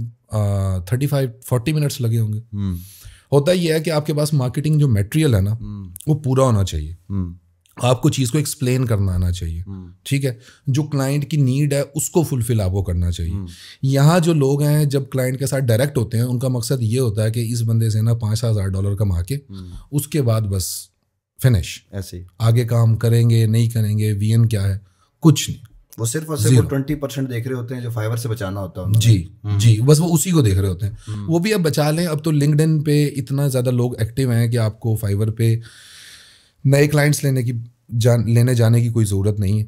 thirty five forty minutes लगे होंगे हम्म। होता ये है कि आपके पास मार्केटिंग जो मटेरियल है ना हम्म। वो पूरा होना चाहिए हम्म। आपको चीज़ को एक्सप्लेन करना आना चाहिए ठीक है जो क्लाइंट की नीड है उसको फुलफिल आपको करना चाहिए यहाँ जो लोग हैं जब क्लाइंट के साथ डायरेक्ट होते हैं उनका मकसद ये होता है कि इस बंदे से ना पाँच हज़ार डॉलर कमा के उसके बाद बस फिनिश ऐसे आगे काम करेंगे नहीं करेंगे वी क्या है कुछ नहीं वो सिर्फ और सिर्फ ट्वेंटी परसेंट देख रहे होते हैं जो फाइबर से बचाना होता है जी हम्म। जी बस वो उसी को देख रहे होते हैं हम्म। वो भी अब बचा लें अब तो लिंकड पे इतना ज़्यादा लोग एक्टिव हैं कि आपको फाइबर पे नए क्लाइंट्स लेने की जान लेने जाने की कोई ज़रूरत नहीं है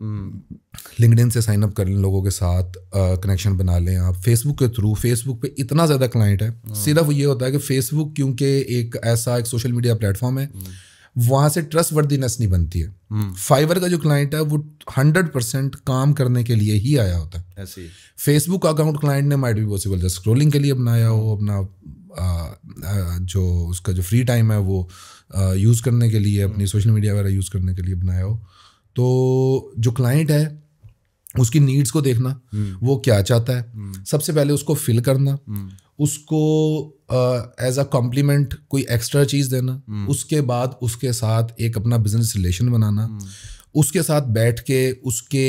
लिंकड हम्म। से साइन अप कर लें लोगों के साथ कनेक्शन बना लें आप फेसबुक के थ्रू फेसबुक पे इतना ज़्यादा क्लाइंट है सिर्फ ये होता है कि फेसबुक क्योंकि एक ऐसा एक सोशल मीडिया प्लेटफॉर्म है वहां से ट्रस्ट वर्दीनेस नहीं बनती है फाइवर हम्म। का जो क्लाइंट है वो हंड्रेड परसेंट काम करने के लिए ही आया होता है फेसबुक अकाउंट क्लाइंट ने माइट भी पॉसिबल जस्ट स्क्रोलिंग के लिए बनाया हो अपना जो उसका जो फ्री टाइम है वो यूज़ करने के लिए अपनी सोशल हम्म। मीडिया वगैरह यूज़ करने के लिए बनाया हो तो जो क्लाइंट है उसकी नीड्स को देखना हम्म। वो क्या चाहता है सबसे पहले उसको फिल करना उसको एज अ कॉम्प्लीमेंट कोई एक्स्ट्रा चीज़ देना हम्म। उसके बाद उसके साथ एक अपना बिजनेस रिलेशन बनाना हम्म। उसके साथ बैठ के उसके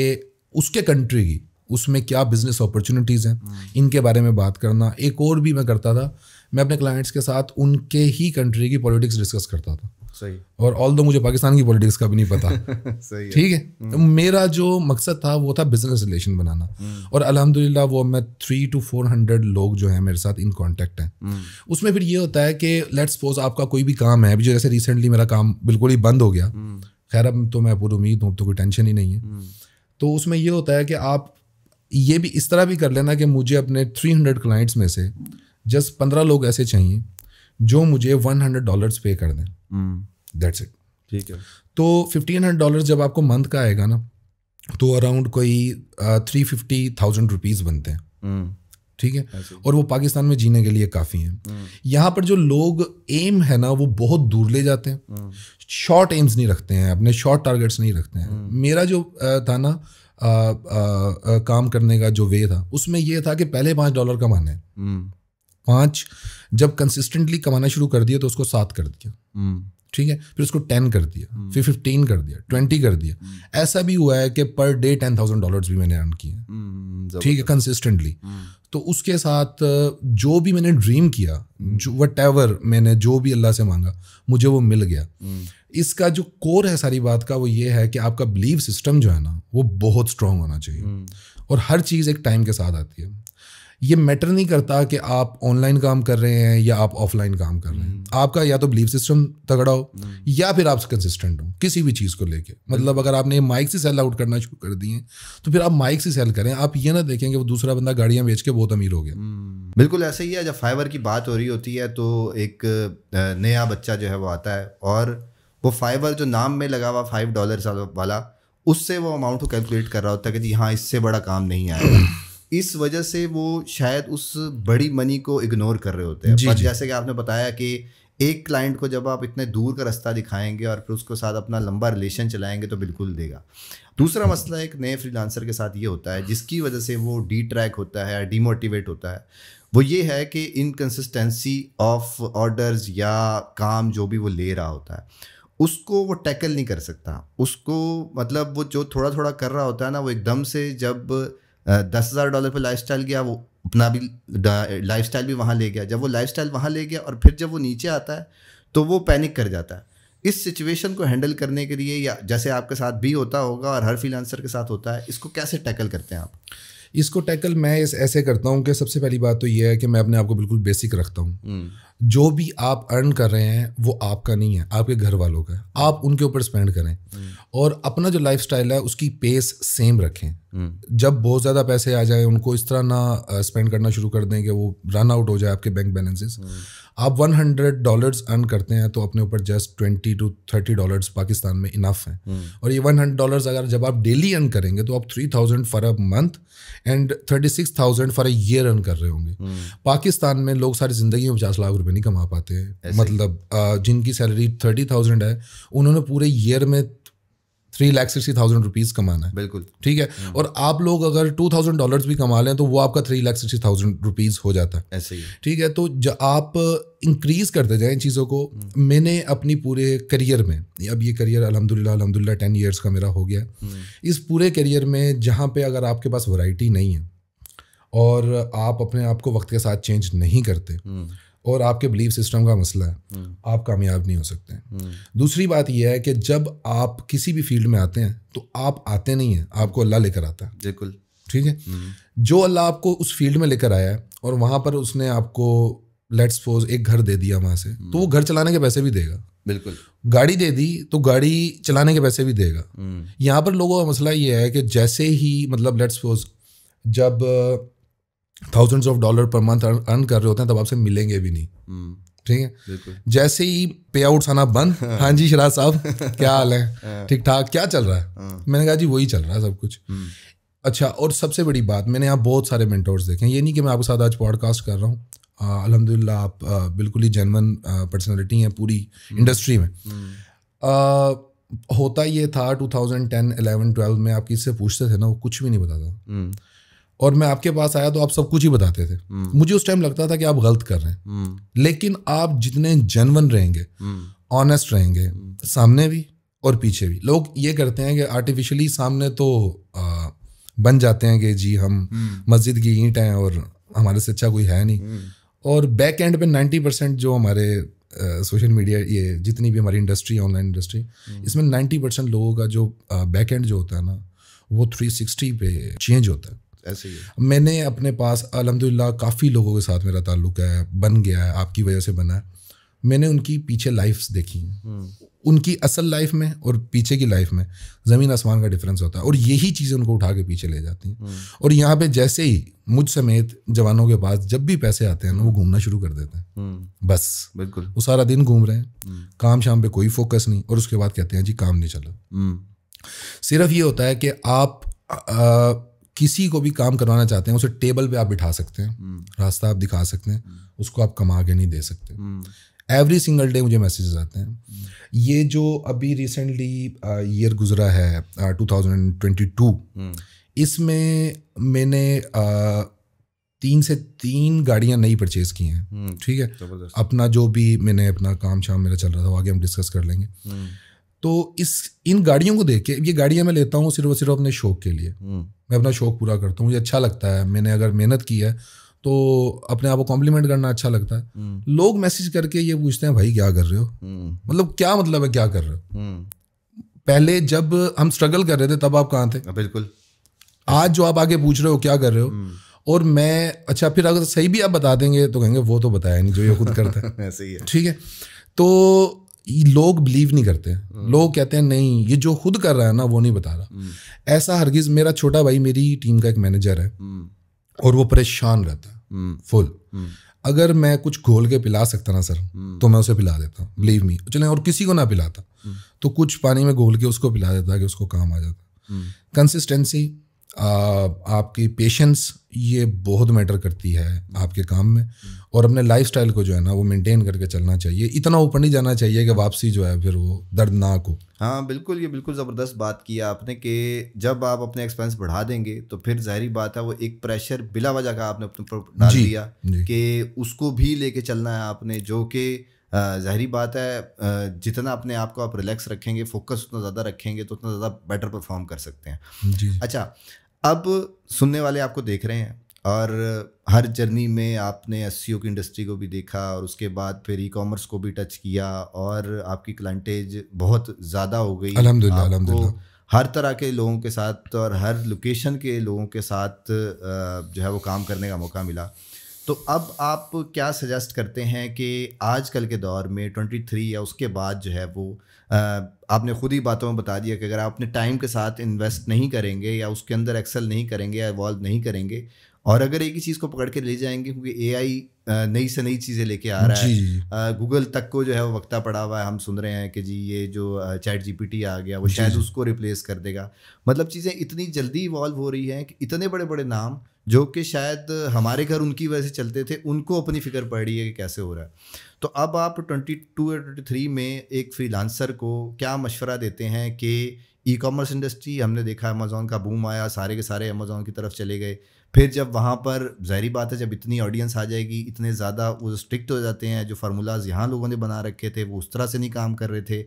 उसके कंट्री की उसमें क्या बिजनेस अपॉर्चुनिटीज़ हैं हम्म। इनके बारे में बात करना एक और भी मैं करता था मैं अपने क्लाइंट्स के साथ उनके ही कंट्री की पॉलिटिक्स डिस्कस करता था सही और ऑल दो मुझे पाकिस्तान की पॉलिटिक्स का भी नहीं पता सही ठीक है, है? हम्म। तो मेरा जो मकसद था वो था बिजनेस रिलेशन बनाना हम्म। और अल्हम्दुलिल्लाह वो मैं थ्री टू फोर हंड्रेड लोग जो हैं मेरे साथ इन कांटेक्ट हैं हम्म। उसमें फिर ये होता है कि लेट्स सपोज आपका कोई भी काम है अभी जैसे रिसेंटली मेरा काम बिल्कुल ही बंद हो गया खैर अब तो मैं पूरी उम्मीद हूँ तो कोई टेंशन ही नहीं है तो उसमें यह होता है कि आप ये भी इस तरह भी कर लेना कि मुझे अपने थ्री हंड्रेड क्लाइंट्स में से जस्ट पंद्रह लोग ऐसे चाहिए जो मुझे वन हंड्रेड डॉलर्स पे कर दें दैट्स हम्म। इट ठीक है तो फिफ्टीन हंड्रेड डॉलर जब आपको मंथ का आएगा ना तो अराउंड कोई थ्री फिफ्टी थाउजेंड रुपीज बनते हैं हम्म। ठीक है और वो पाकिस्तान में जीने के लिए काफ़ी हैं हम्म। यहाँ पर जो लोग एम है ना वो बहुत दूर ले जाते हैं शॉर्ट एम्स नहीं रखते हैं अपने शॉर्ट टारगेट्स नहीं रखते हैं मेरा जो था ना आ, आ, आ, काम करने का जो वे था उसमें यह था कि पहले पाँच डॉलर कमाने पाँच जब कंसिस्टेंटली कमाना शुरू कर दिया तो उसको सात कर दिया हम्म। ठीक है फिर उसको टेन कर दिया हम्म। फिर फिफ्टीन कर दिया ट्वेंटी कर दिया हम्म। ऐसा भी हुआ है कि per day ten thousand dollar भी मैंने अर्न किए ठीक है कंसिस्टेंटली तो उसके साथ जो भी मैंने ड्रीम किया जो वट एवर मैंने जो भी अल्लाह से मांगा मुझे वो मिल गया इसका जो कोर है सारी बात का वो ये है कि आपका बिलीव सिस्टम जो है ना वो बहुत स्ट्रांग होना चाहिए और हर चीज़ एक टाइम के साथ आती है ये मैटर नहीं करता कि आप ऑनलाइन काम कर रहे हैं या आप ऑफलाइन काम कर रहे हैं हम्म। आपका या तो बिलीफ सिस्टम तगड़ा हो हम्म। या फिर आप कंसिस्टेंट हो किसी भी चीज़ को लेके हम्म। मतलब अगर आपने माइक से सेल आउट करना शुरू कर दिए तो फिर आप माइक से सेल करें आप ये ना देखें कि वो दूसरा बंदा गाड़ियाँ बेच के बहुत अमीर हो गया बिल्कुल ऐसे ही है जब फाइबर की बात हो रही होती है तो एक नया बच्चा जो है वो आता है और वो फाइबर जो नाम में लगा हुआ फाइव डॉलर वाला उससे वो अमाउंट को कैलकुलेट कर रहा होता है कि जी हाँ इससे बड़ा काम नहीं आएगा इस वजह से वो शायद उस बड़ी मनी को इग्नोर कर रहे होते हैं पर जैसे कि आपने बताया कि एक क्लाइंट को जब आप इतने दूर का रास्ता दिखाएंगे और फिर उसके साथ अपना लंबा रिलेशन चलाएंगे तो बिल्कुल देगा दूसरा मसला एक नए फ्रीलांसर के साथ ये होता है जिसकी वजह से वो डी ट्रैक होता है डीमोटिवेट होता है वो ये है कि इनकन्सिस्टेंसी ऑफ ऑर्डर्स या काम जो भी वो ले रहा होता है उसको वो टैकल नहीं कर सकता उसको मतलब वो जो थोड़ा थोड़ा कर रहा होता है ना वो एकदम से जब दस हज़ार डॉलर पर लाइफ स्टाइल गया वो अपना भी लाइफ स्टाइल भी वहाँ ले गया जब वो लाइफ स्टाइल वहाँ ले गया और फिर जब वो नीचे आता है तो वो पैनिक कर जाता है इस सिचुएशन को हैंडल करने के लिए या जैसे आपके साथ भी होता होगा और हर फ्रीलांसर के साथ होता है इसको कैसे टैकल करते हैं आप इसको टैकल मैं इस ऐसे करता हूँ कि सबसे पहली बात तो यह है कि मैं अपने आप को बिल्कुल बेसिक रखता हूँ हम्म। जो भी आप अर्न कर रहे हैं वो आपका नहीं है आपके घर वालों का हम्म। आप उनके ऊपर स्पेंड करें हम्म। और अपना जो लाइफ है उसकी पेस सेम रखें हम्म। जब बहुत ज़्यादा पैसे आ जाए उनको इस तरह ना स्पेंड करना शुरू कर दें कि वो रन आउट हो जाए आपके बैंक बैलेंसेस आप 100 डॉलर्स अर्न करते हैं तो अपने ऊपर जस्ट 20 टू 30 डॉलर्स पाकिस्तान में इनफ हैं और ये 100 डॉलर्स अगर जब आप डेली अर्न करेंगे तो आप 3000 for a month and 36000 for a year earn कर रहे होंगे पाकिस्तान में लोग सारी ज़िंदगी में पचास लाख रुपये नहीं कमा पाते मतलब जिनकी सैलरी थर्टी थाउजेंड है उन्होंने पूरे ईयर में three lakh sixty thousand rupees कमाना है बिल्कुल ठीक है हम्म। और आप लोग अगर टू थाउजेंड डॉलर भी कमा लें तो वो आपका three lakh sixty thousand rupees हो जाता है ऐसे ही ठीक है तो आप इंक्रीज़ करते जाएं चीज़ों को हम्म। मैंने अपनी पूरे करियर में अब ये करियर अलहमदिल्ला अलहमदिल्ला टेन ईयर्स का मेरा हो गया हम्म। इस पूरे करियर में जहाँ पे अगर आपके पास वराइटी नहीं है और आप अपने आप को वक्त के साथ चेंज नहीं करते और आपके बिलीफ सिस्टम का मसला है हम्म। आप कामयाब नहीं हो सकते हम्म। दूसरी बात यह है कि जब आप किसी भी फील्ड में आते हैं तो आप आते नहीं हैं आपको अल्लाह लेकर आता है बिल्कुल ठीक है हम्म। जो अल्लाह आपको उस फील्ड में लेकर आया है और वहाँ पर उसने आपको लेट्स सपोज एक घर दे दिया वहाँ से तो वो घर चलाने के पैसे भी देगा बिल्कुल गाड़ी दे दी तो गाड़ी चलाने के पैसे भी देगा यहाँ पर लोगों का मसला ये है कि जैसे ही मतलब लेट्स सपोज जब thousands of dollar per month earn कर रहे होते हैं तब आपसे मिलेंगे भी नहीं हम्म। ठीक है जैसे ही पे आउट आना बंद हाँ जी शराज साहब क्या हाल है हाँ। ठीक ठाक क्या चल रहा है हाँ। मैंने कहा जी वही चल रहा है सब कुछ हम्म। अच्छा और सबसे बड़ी बात मैंने यहाँ बहुत सारे मेंटोर्स देखे ये नहीं कि मैं आपके साथ आज पॉडकास्ट कर रहा हूँ अलहमदिल्ला आप आ, बिल्कुल ही जेनवन पर्सनैलिटी हैं पूरी इंडस्ट्री हम्म। में आ, होता ये था 2010 11 12 में आप किससे पूछते थे ना वो कुछ भी नहीं बताता और मैं आपके पास आया तो आप सब कुछ ही बताते थे हम्म। मुझे उस टाइम लगता था कि आप गलत कर रहे हैं हम्म। लेकिन आप जितने जनवन रहेंगे ऑनेस्ट हम्म। रहेंगे सामने भी और पीछे भी लोग ये करते हैं कि आर्टिफिशियली सामने तो आ, बन जाते हैं कि जी हम मस्जिद की ईंट हैं और हमारे से अच्छा कोई है नहीं और बैक एंड पे नाइन्टी परसेंट जो हमारे सोशल मीडिया ये जितनी भी हमारी इंडस्ट्री है ऑनलाइन इंडस्ट्री इसमें नाइन्टी परसेंट लोगों का जो बैक एंड जो होता है ना वो थ्री सिक्सटी पे चेंज होता है ऐसे ही मैंने अपने पास अलहमदिल्ला काफ़ी लोगों के साथ मेरा ताल्लुक है बन गया है आपकी वजह से बना है मैंने उनकी पीछे लाइफ देखी हम्म। उनकी असल लाइफ में और पीछे की लाइफ में ज़मीन आसमान का डिफरेंस होता है और यही चीज़ें उनको उठा के पीछे ले जाती हैं हम्म। और यहाँ पे जैसे ही मुझ समेत जवानों के पास जब भी पैसे आते हैं ना वो हम्म। घूमना शुरू कर देते हैं बस बिल्कुल वो सारा दिन घूम रहे हैं काम शाम पे कोई फोकस नहीं और उसके बाद कहते हैं जी काम नहीं चला सिर्फ ये होता है कि आप किसी को भी काम करवाना चाहते हैं उसे टेबल पे आप बिठा सकते हैं हम्म। रास्ता आप दिखा सकते हैं हम्म। उसको आप कमा के नहीं दे सकते एवरी सिंगल डे मुझे मैसेजेस आते हैं हम्म। ये जो अभी रिसेंटली ईयर uh, गुजरा है टू थाउजेंड ट्वेंटी टू इसमें मैंने uh, तीन से तीन गाड़ियां नई परचेज की हैं ठीक है अपना जो भी मैंने अपना काम शाम मेरा चल रहा था आगे हम डिस्कस कर लेंगे तो इस इन गाड़ियों को देख के ये गाड़ियाँ मैं लेता हूँ सिर्फ और सिर्फ अपने शौक के लिए हम्म। मैं अपना शौक पूरा करता हूँ मुझे अच्छा लगता है मैंने अगर मेहनत की है तो अपने आप को कॉम्प्लीमेंट करना अच्छा लगता है हम्म। लोग मैसेज करके ये पूछते हैं भाई क्या कर रहे हो हम्म। मतलब क्या मतलब है क्या कर रहे हो पहले जब हम स्ट्रगल कर रहे थे तब आप कहाँ थे हाँ, बिल्कुल आज जो आप आगे पूछ रहे हो क्या कर रहे हो और मैं अच्छा फिर अगर सही भी आप बता देंगे तो कहेंगे वो तो बताया नहीं जो ये खुद करता है ऐसे ही है ठीक है तो लोग बिलीव नहीं करते हाँ। लोग कहते हैं नहीं ये जो खुद कर रहा है ना वो नहीं बता रहा हम्म। ऐसा हरगिज मेरा छोटा भाई मेरी टीम का एक मैनेजर है हम्म। और वो परेशान रहता है फुल हम्म। अगर मैं कुछ घोल के पिला सकता ना सर तो मैं उसे पिला देता बिलीव मी चले और किसी को ना पिलाता तो कुछ पानी में घोल के उसको पिला देता कि उसको काम आ जाता कंसिस्टेंसी आपकी पेशेंस ये बहुत मैटर करती है आपके काम में और अपने लाइफ को जो है ना वो मेनटेन करके चलना चाहिए इतना ऊपर नहीं जाना चाहिए कि वापसी जो है फिर वो दर्दनाक हो हाँ बिल्कुल ये बिल्कुल ज़बरदस्त बात की आपने कि जब आप अपने एक्सपेंस बढ़ा देंगे तो फिर जाहिर बात है वो एक प्रेशर बिला वजह का आपने अपने ऊपर डाल दिया कि उसको भी लेके चलना है आपने जो कि ज़ाहरी बात है जितना अपने आप को आप रिलैक्स रखेंगे फोकस उतना ज़्यादा रखेंगे तो उतना ज़्यादा बेटर परफॉर्म कर सकते हैं जी अच्छा अब सुनने वाले आपको देख रहे हैं और हर जर्नी में आपने एस e की इंडस्ट्री को भी देखा और उसके बाद फिर ई कॉमर्स को भी टच किया और आपकी क्लाइंटेज बहुत ज़्यादा हो गई अल्हम्दुलिल्लाह हर तरह के लोगों के साथ और हर लोकेशन के लोगों के साथ जो है वो काम करने का मौका मिला तो अब आप क्या सजेस्ट करते हैं कि आजकल के दौर में 23 या उसके बाद जो है वो आपने खुद ही बातों में बता दिया कि अगर आप अपने टाइम के साथ इन्वेस्ट नहीं करेंगे या उसके अंदर एक्सेल नहीं करेंगे या इवॉल्व नहीं करेंगे और अगर एक ही चीज़ को पकड़ के ले जाएंगे क्योंकि ए आई नई से नई चीज़ें लेके आ रहा है गूगल तक को जो है वो वक्ता पड़ा हुआ है हम सुन रहे हैं कि जी ये जो चैट जीपीटी आ गया वो शायद उसको रिप्लेस कर देगा मतलब चीज़ें इतनी जल्दी इवॉल्व हो रही हैं कि इतने बड़े बड़े नाम जो कि शायद हमारे घर उनकी वजह से चलते थे उनको अपनी फिक्र पड़ रही है कि कैसे हो रहा है तो अब आप ट्वेंटी टू या ट्वेंटी थ्री में एक फ्रीलांसर को क्या मशवरा देते हैं कि ई कॉमर्स इंडस्ट्री हमने देखा अमेजोन का बूम आया सारे के सारे अमेजोन की तरफ चले गए फिर जब वहाँ पर जहरी बात है जब इतनी ऑडियंस आ जाएगी इतने ज़्यादा वो स्ट्रिक्ट हो जाते हैं जो फार्मूलाज यहाँ लोगों ने बना रखे थे वो उस तरह से नहीं काम कर रहे थे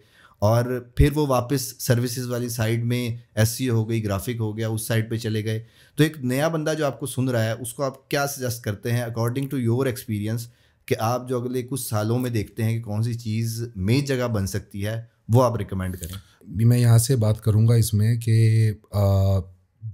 और फिर वो वापस सर्विसेज वाली साइड में एस e हो गई ग्राफिक हो गया उस साइड पे चले गए तो एक नया बंदा जो आपको सुन रहा है उसको आप क्या सजेस्ट करते हैं अकॉर्डिंग टू योर एक्सपीरियंस कि आप जो अगले कुछ सालों में देखते हैं कि कौन सी चीज़ मेन जगह बन सकती है वो आप रिकमेंड करें मैं यहाँ से बात करूँगा इसमें कि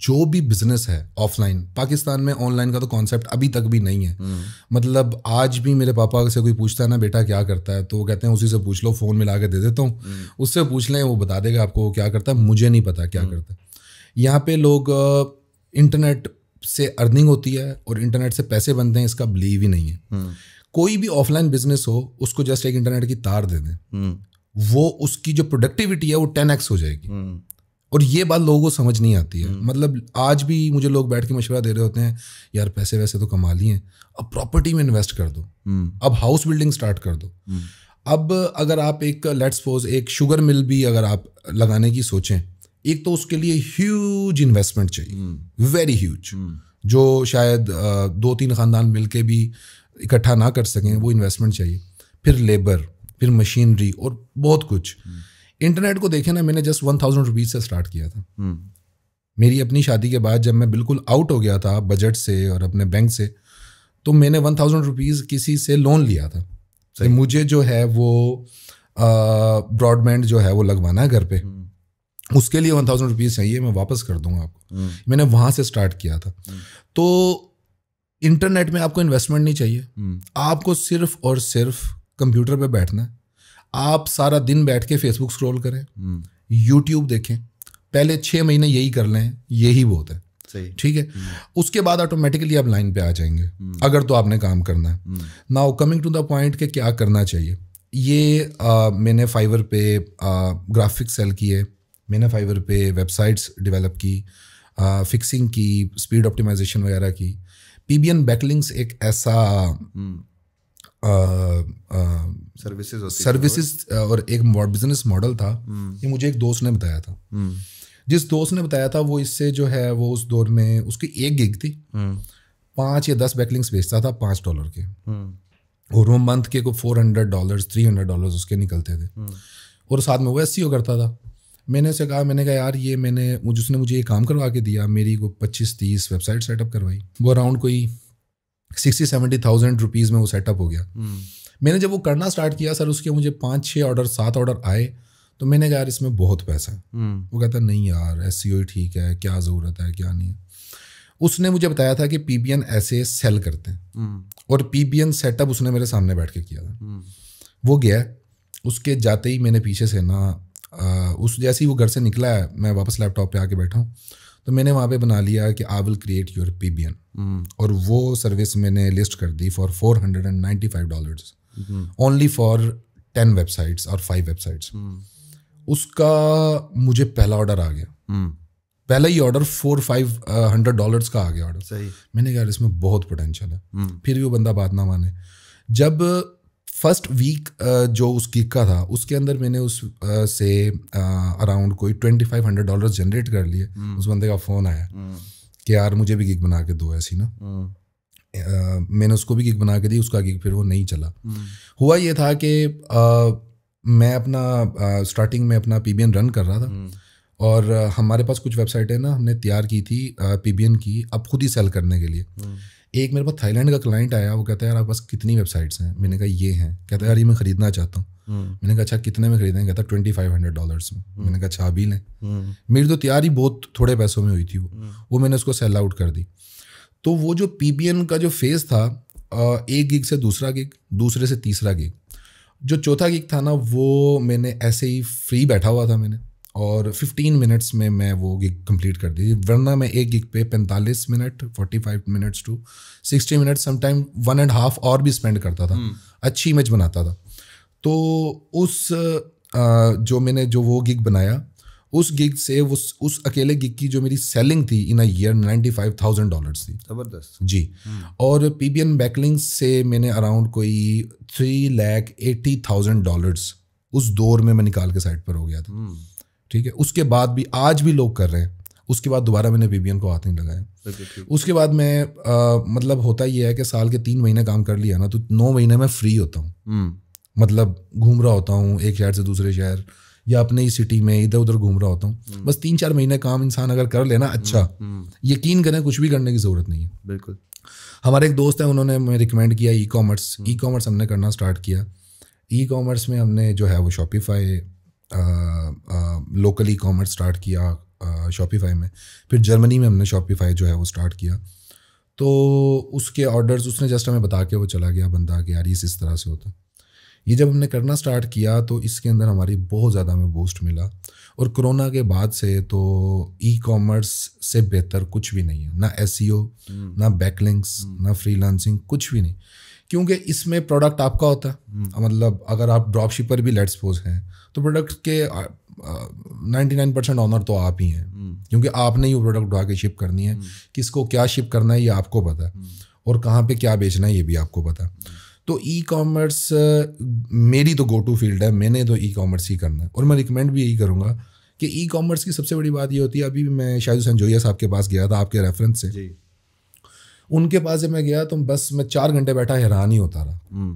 जो भी बिजनेस है ऑफलाइन पाकिस्तान में ऑनलाइन का तो कॉन्सेप्ट अभी तक भी नहीं है हम्म। मतलब आज भी मेरे पापा से कोई पूछता है ना बेटा क्या करता है तो वो कहते हैं उसी से पूछ लो फ़ोन मिला के दे देता हूँ हम्म। उससे पूछ लें वो बता देगा आपको क्या करता है मुझे नहीं पता क्या हम्म। करता है यहाँ पे लोग इंटरनेट से अर्निंग होती है और इंटरनेट से पैसे बनते हैं इसका बिलीव ही नहीं है कोई भी ऑफलाइन बिजनेस हो उसको जस्ट एक इंटरनेट की तार दे दें वो उसकी जो प्रोडक्टिविटी है वो टेन एक्स हो जाएगी हम्म। और ये बात लोगों को समझ नहीं आती है हम्म। मतलब आज भी मुझे लोग बैठ के मशवरा दे रहे होते हैं यार पैसे वैसे तो कमा लिए अब प्रॉपर्टी में इन्वेस्ट कर दो हम्म। अब हाउस बिल्डिंग स्टार्ट कर दो अब अगर आप एक लेट्स सपोज एक शुगर मिल भी अगर आप लगाने की सोचें एक तो उसके लिए ह्यूज इन्वेस्टमेंट चाहिए वेरी ह्यूज जो शायद दो तीन खानदान मिलके भी इकट्ठा ना कर सकें वो इन्वेस्टमेंट चाहिए फिर लेबर फिर मशीनरी और बहुत कुछ इंटरनेट को देखे ना मैंने जस्ट वन थाउजेंड रुपीज़ से स्टार्ट किया था हम्म। मेरी अपनी शादी के बाद जब मैं बिल्कुल आउट हो गया था बजट से और अपने बैंक से तो मैंने वन थाउजेंड रुपीज़ किसी से लोन लिया था तो मुझे जो है वो ब्रॉडबैंड जो है वो लगवाना है घर पे हम्म। उसके लिए वन थाउजेंड रुपीज़ चाहिए मैं वापस कर दूंगा आपको हम्म। मैंने वहाँ से स्टार्ट किया था तो इंटरनेट में आपको इन्वेस्टमेंट नहीं चाहिए आपको सिर्फ और सिर्फ कंप्यूटर पे बैठना है आप सारा दिन बैठ के फेसबुक स्क्रॉल करें यूट्यूब हम्म। देखें पहले छः महीने यही कर लें यही बहुत है ठीक है हम्म। उसके बाद ऑटोमेटिकली आप लाइन पे आ जाएंगे हम्म। अगर तो आपने काम करना है now coming to the point के क्या करना चाहिए ये आ, मैंने फाइवर पे ग्राफिक सेल किए मैंने फाइवर पे वेबसाइट्स डेवलप की आ, फिक्सिंग की स्पीड ऑप्टिमाइजेशन वगैरह की पी बी एन बैकलिंग्स एक ऐसा सर्विसेज सर्विसेज और एक बिजनेस मॉडल था हम्म। ये मुझे एक दोस्त ने बताया था हम्म। जिस दोस्त ने बताया था वो इससे जो है वो उस दौर में उसकी एक गिग थी हम्म। पाँच या दस बैकलिंग्स बेचता था पाँच डॉलर के और वो मंथ के को four hundred dollar three hundred dollar उसके निकलते थे और साथ में वो एस करता था मैंने उससे कहा मैंने कहा यार ये मैंने उसने मुझे ये काम करवा के दिया मेरी को पच्चीस तीस वेबसाइट सेटअप करवाई वो अराउंड कोई सिक्सटी सेवेंटी थाउजेंड रुपीज़ में वो सेटअप हो गया हम्म। मैंने जब वो करना स्टार्ट किया सर उसके मुझे पाँच छः ऑर्डर सात ऑर्डर आए तो मैंने कहा यार इसमें बहुत पैसा है हम्म। वो कहता नहीं यार एस e ठीक है क्या ज़रूरत है क्या नहीं है उसने मुझे बताया था कि पी बी एन ऐसे सेल करते हैं हम्म। और पी बी एन सेटअप उसने मेरे सामने बैठ के किया था वो गया उसके जाते ही मैंने पीछे से ना उस जैसे ही वो घर से निकला है मैं वापस लैपटॉप पे आके बैठा हूँ तो मैंने वहाँ पे बना लिया कि I will create your P और वो सर्विस मैंने लिस्ट कर दी for four hundred and ninety five dollar only for ten websites और फाइव वेबसाइट्स hmm. उसका मुझे पहला ऑर्डर आ गया hmm. पहला ही ऑर्डर फोर फाइव हंड्रेड डॉलर्स का आ गया ऑर्डर मैंने कहा इसमें बहुत पोटेंशियल है hmm. फिर भी वो बंदा बात ना माने जब फर्स्ट वीक जो उस गिग का था उसके अंदर मैंने उस से अराउंड कोई twenty five hundred dollar generate कर लिए हम्म। उस बंदे का फ़ोन आया हम्म। कि यार मुझे भी गिग बना के दो ऐसी ना हम्म। मैंने उसको भी गिग बना के दी उसका गिग फिर वो नहीं चला हुआ ये था कि मैं अपना स्टार्टिंग में अपना पी रन कर रहा था और हमारे पास कुछ वेबसाइट है ना हमने तैयार की थी पी की अब खुद ही सेल करने के लिए एक मेरे पास थाईलैंड का क्लाइंट आया वो कहता है यार आपके पास कितनी वेबसाइट्स हैं मैंने कहा ये हैं कहता है यार ये मैं खरीदना चाहता हूँ हम्म। मैंने कहा अच्छा कितने में खरीदें कहता ट्वेंटी फाइव हंड्रेड डॉलर्स में हम्म। मैंने कहा अच्छा अभी लें हम्म। मेरी तो तैयारी बहुत थोड़े पैसों में हुई थी वो वो मैंने उसको सेल आउट कर दी तो वो जो पी का जो फेज़ था एक गिग से दूसरा गिग दूसरे से तीसरा गिग जो चौथा गिग था ना वो मैंने ऐसे ही फ्री बैठा हुआ था मैंने और 15 मिनट्स में मैं वो गिग कंप्लीट कर दी वरना मैं एक गिग पे 45 minute 45 minutes to 60 minute sometime one and half और भी स्पेंड करता था हम्म। अच्छी इमेज बनाता था तो उस जो मैंने जो वो गिग बनाया उस गिग से उस उस अकेले गिग की जो मेरी सेलिंग थी in a year ninety five thousand dollar थी ज़बरदस्त जी हम्म। और पी बी एन बैकलिंग से मैंने अराउंड कोई three lakh eighty thousand dollars उस दौर में मैं निकाल के साइड पर हो गया था हम्म। ठीक है उसके बाद भी आज भी लोग कर रहे हैं उसके बाद दोबारा मैंने बीबीएन को हाथ नहीं लगाया उसके बाद मैं आ, मतलब होता ये है कि साल के तीन महीने काम कर लिया ना तो नौ महीने में फ्री होता हूँ हम्म। मतलब घूम रहा होता हूँ एक शहर से दूसरे शहर या अपने ही सिटी में इधर उधर घूम रहा होता हूँ हम्म। बस तीन चार महीने काम इंसान अगर कर लेना हम्म, अच्छा यकीन करें कुछ भी करने की ज़रूरत नहीं है बिल्कुल हमारे एक दोस्त हैं उन्होंने मैं रिकमेंड किया ई कॉमर्स ई कॉमर्स हमने करना स्टार्ट किया ई कॉमर्स में हमने जो है वो Shopify local ecommerce start किया शॉपिफाई में फिर जर्मनी में हमने शॉपिफाई जो है वो स्टार्ट किया तो उसके ऑर्डर्स उसने जस्ट हमें बता के वो चला गया बंदा कि यार ये इस तरह से होता ये जब हमने करना स्टार्ट किया तो इसके अंदर हमारी बहुत ज़्यादा हमें बूस्ट मिला और कोरोना के बाद से तो ई कॉमर्स से बेहतर कुछ भी नहीं है ना एस e हम्म। ना बैकलिंक्स हम्म। ना फ्री कुछ भी नहीं क्योंकि इसमें प्रोडक्ट आपका होता है हम्म। मतलब अगर आप ड्रॉप शिपर भी लेट्सपोज हैं तो प्रोडक्ट के नाइन्टी नाइन परसेंट ऑनर तो आप ही हैं हम्म। क्योंकि आपने ही वो प्रोडक्ट उठा के शिप करनी है हम्म। किसको क्या शिप करना है ये आपको पता है हम्म। और कहाँ पे क्या बेचना है ये भी आपको पता है तो ई कॉमर्स मेरी तो गो टू फील्ड है मैंने तो ई कॉमर्स ही करना है और मैं रिकमेंड भी यही करूँगा कि ई कॉमर्स की सबसे बड़ी बात ये होती है अभी मैं शाहिद हुसैन जोया साहब के पास गया था आपके रेफरेंस से उनके पास जब मैं गया तो बस मैं चार घंटे बैठा हैरान ही होता रहा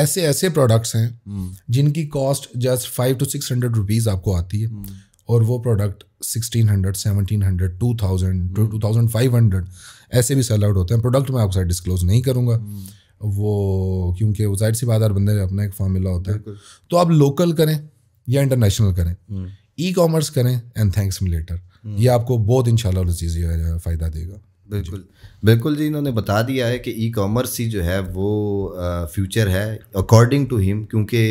ऐसे ऐसे प्रोडक्ट्स हैं हम्म। जिनकी cost just five to six hundred rupees आपको आती है हम्म। और वो product sixteen hundred seventeen hundred two thousand two thousand five hundred ऐसे भी सेल आउट होते हैं प्रोडक्ट मैं आपके साथ डिस्क्लोज नहीं करूँगा हम्म। वो क्योंकि वो जाहिर सी बात हर बंदे अपना एक फॉर्मूला होता है तो आप लोकल करें या इंटरनेशनल करें ई कॉमर्स करें एंड थैंक्स मी लेटर ये आपको बहुत इन शाला फ़ायदा देगा बिल्कुल बिल्कुल जी इन्होंने बता दिया है कि ई कॉमर्स ही जो है वो फ्यूचर है अकॉर्डिंग टू हिम क्योंकि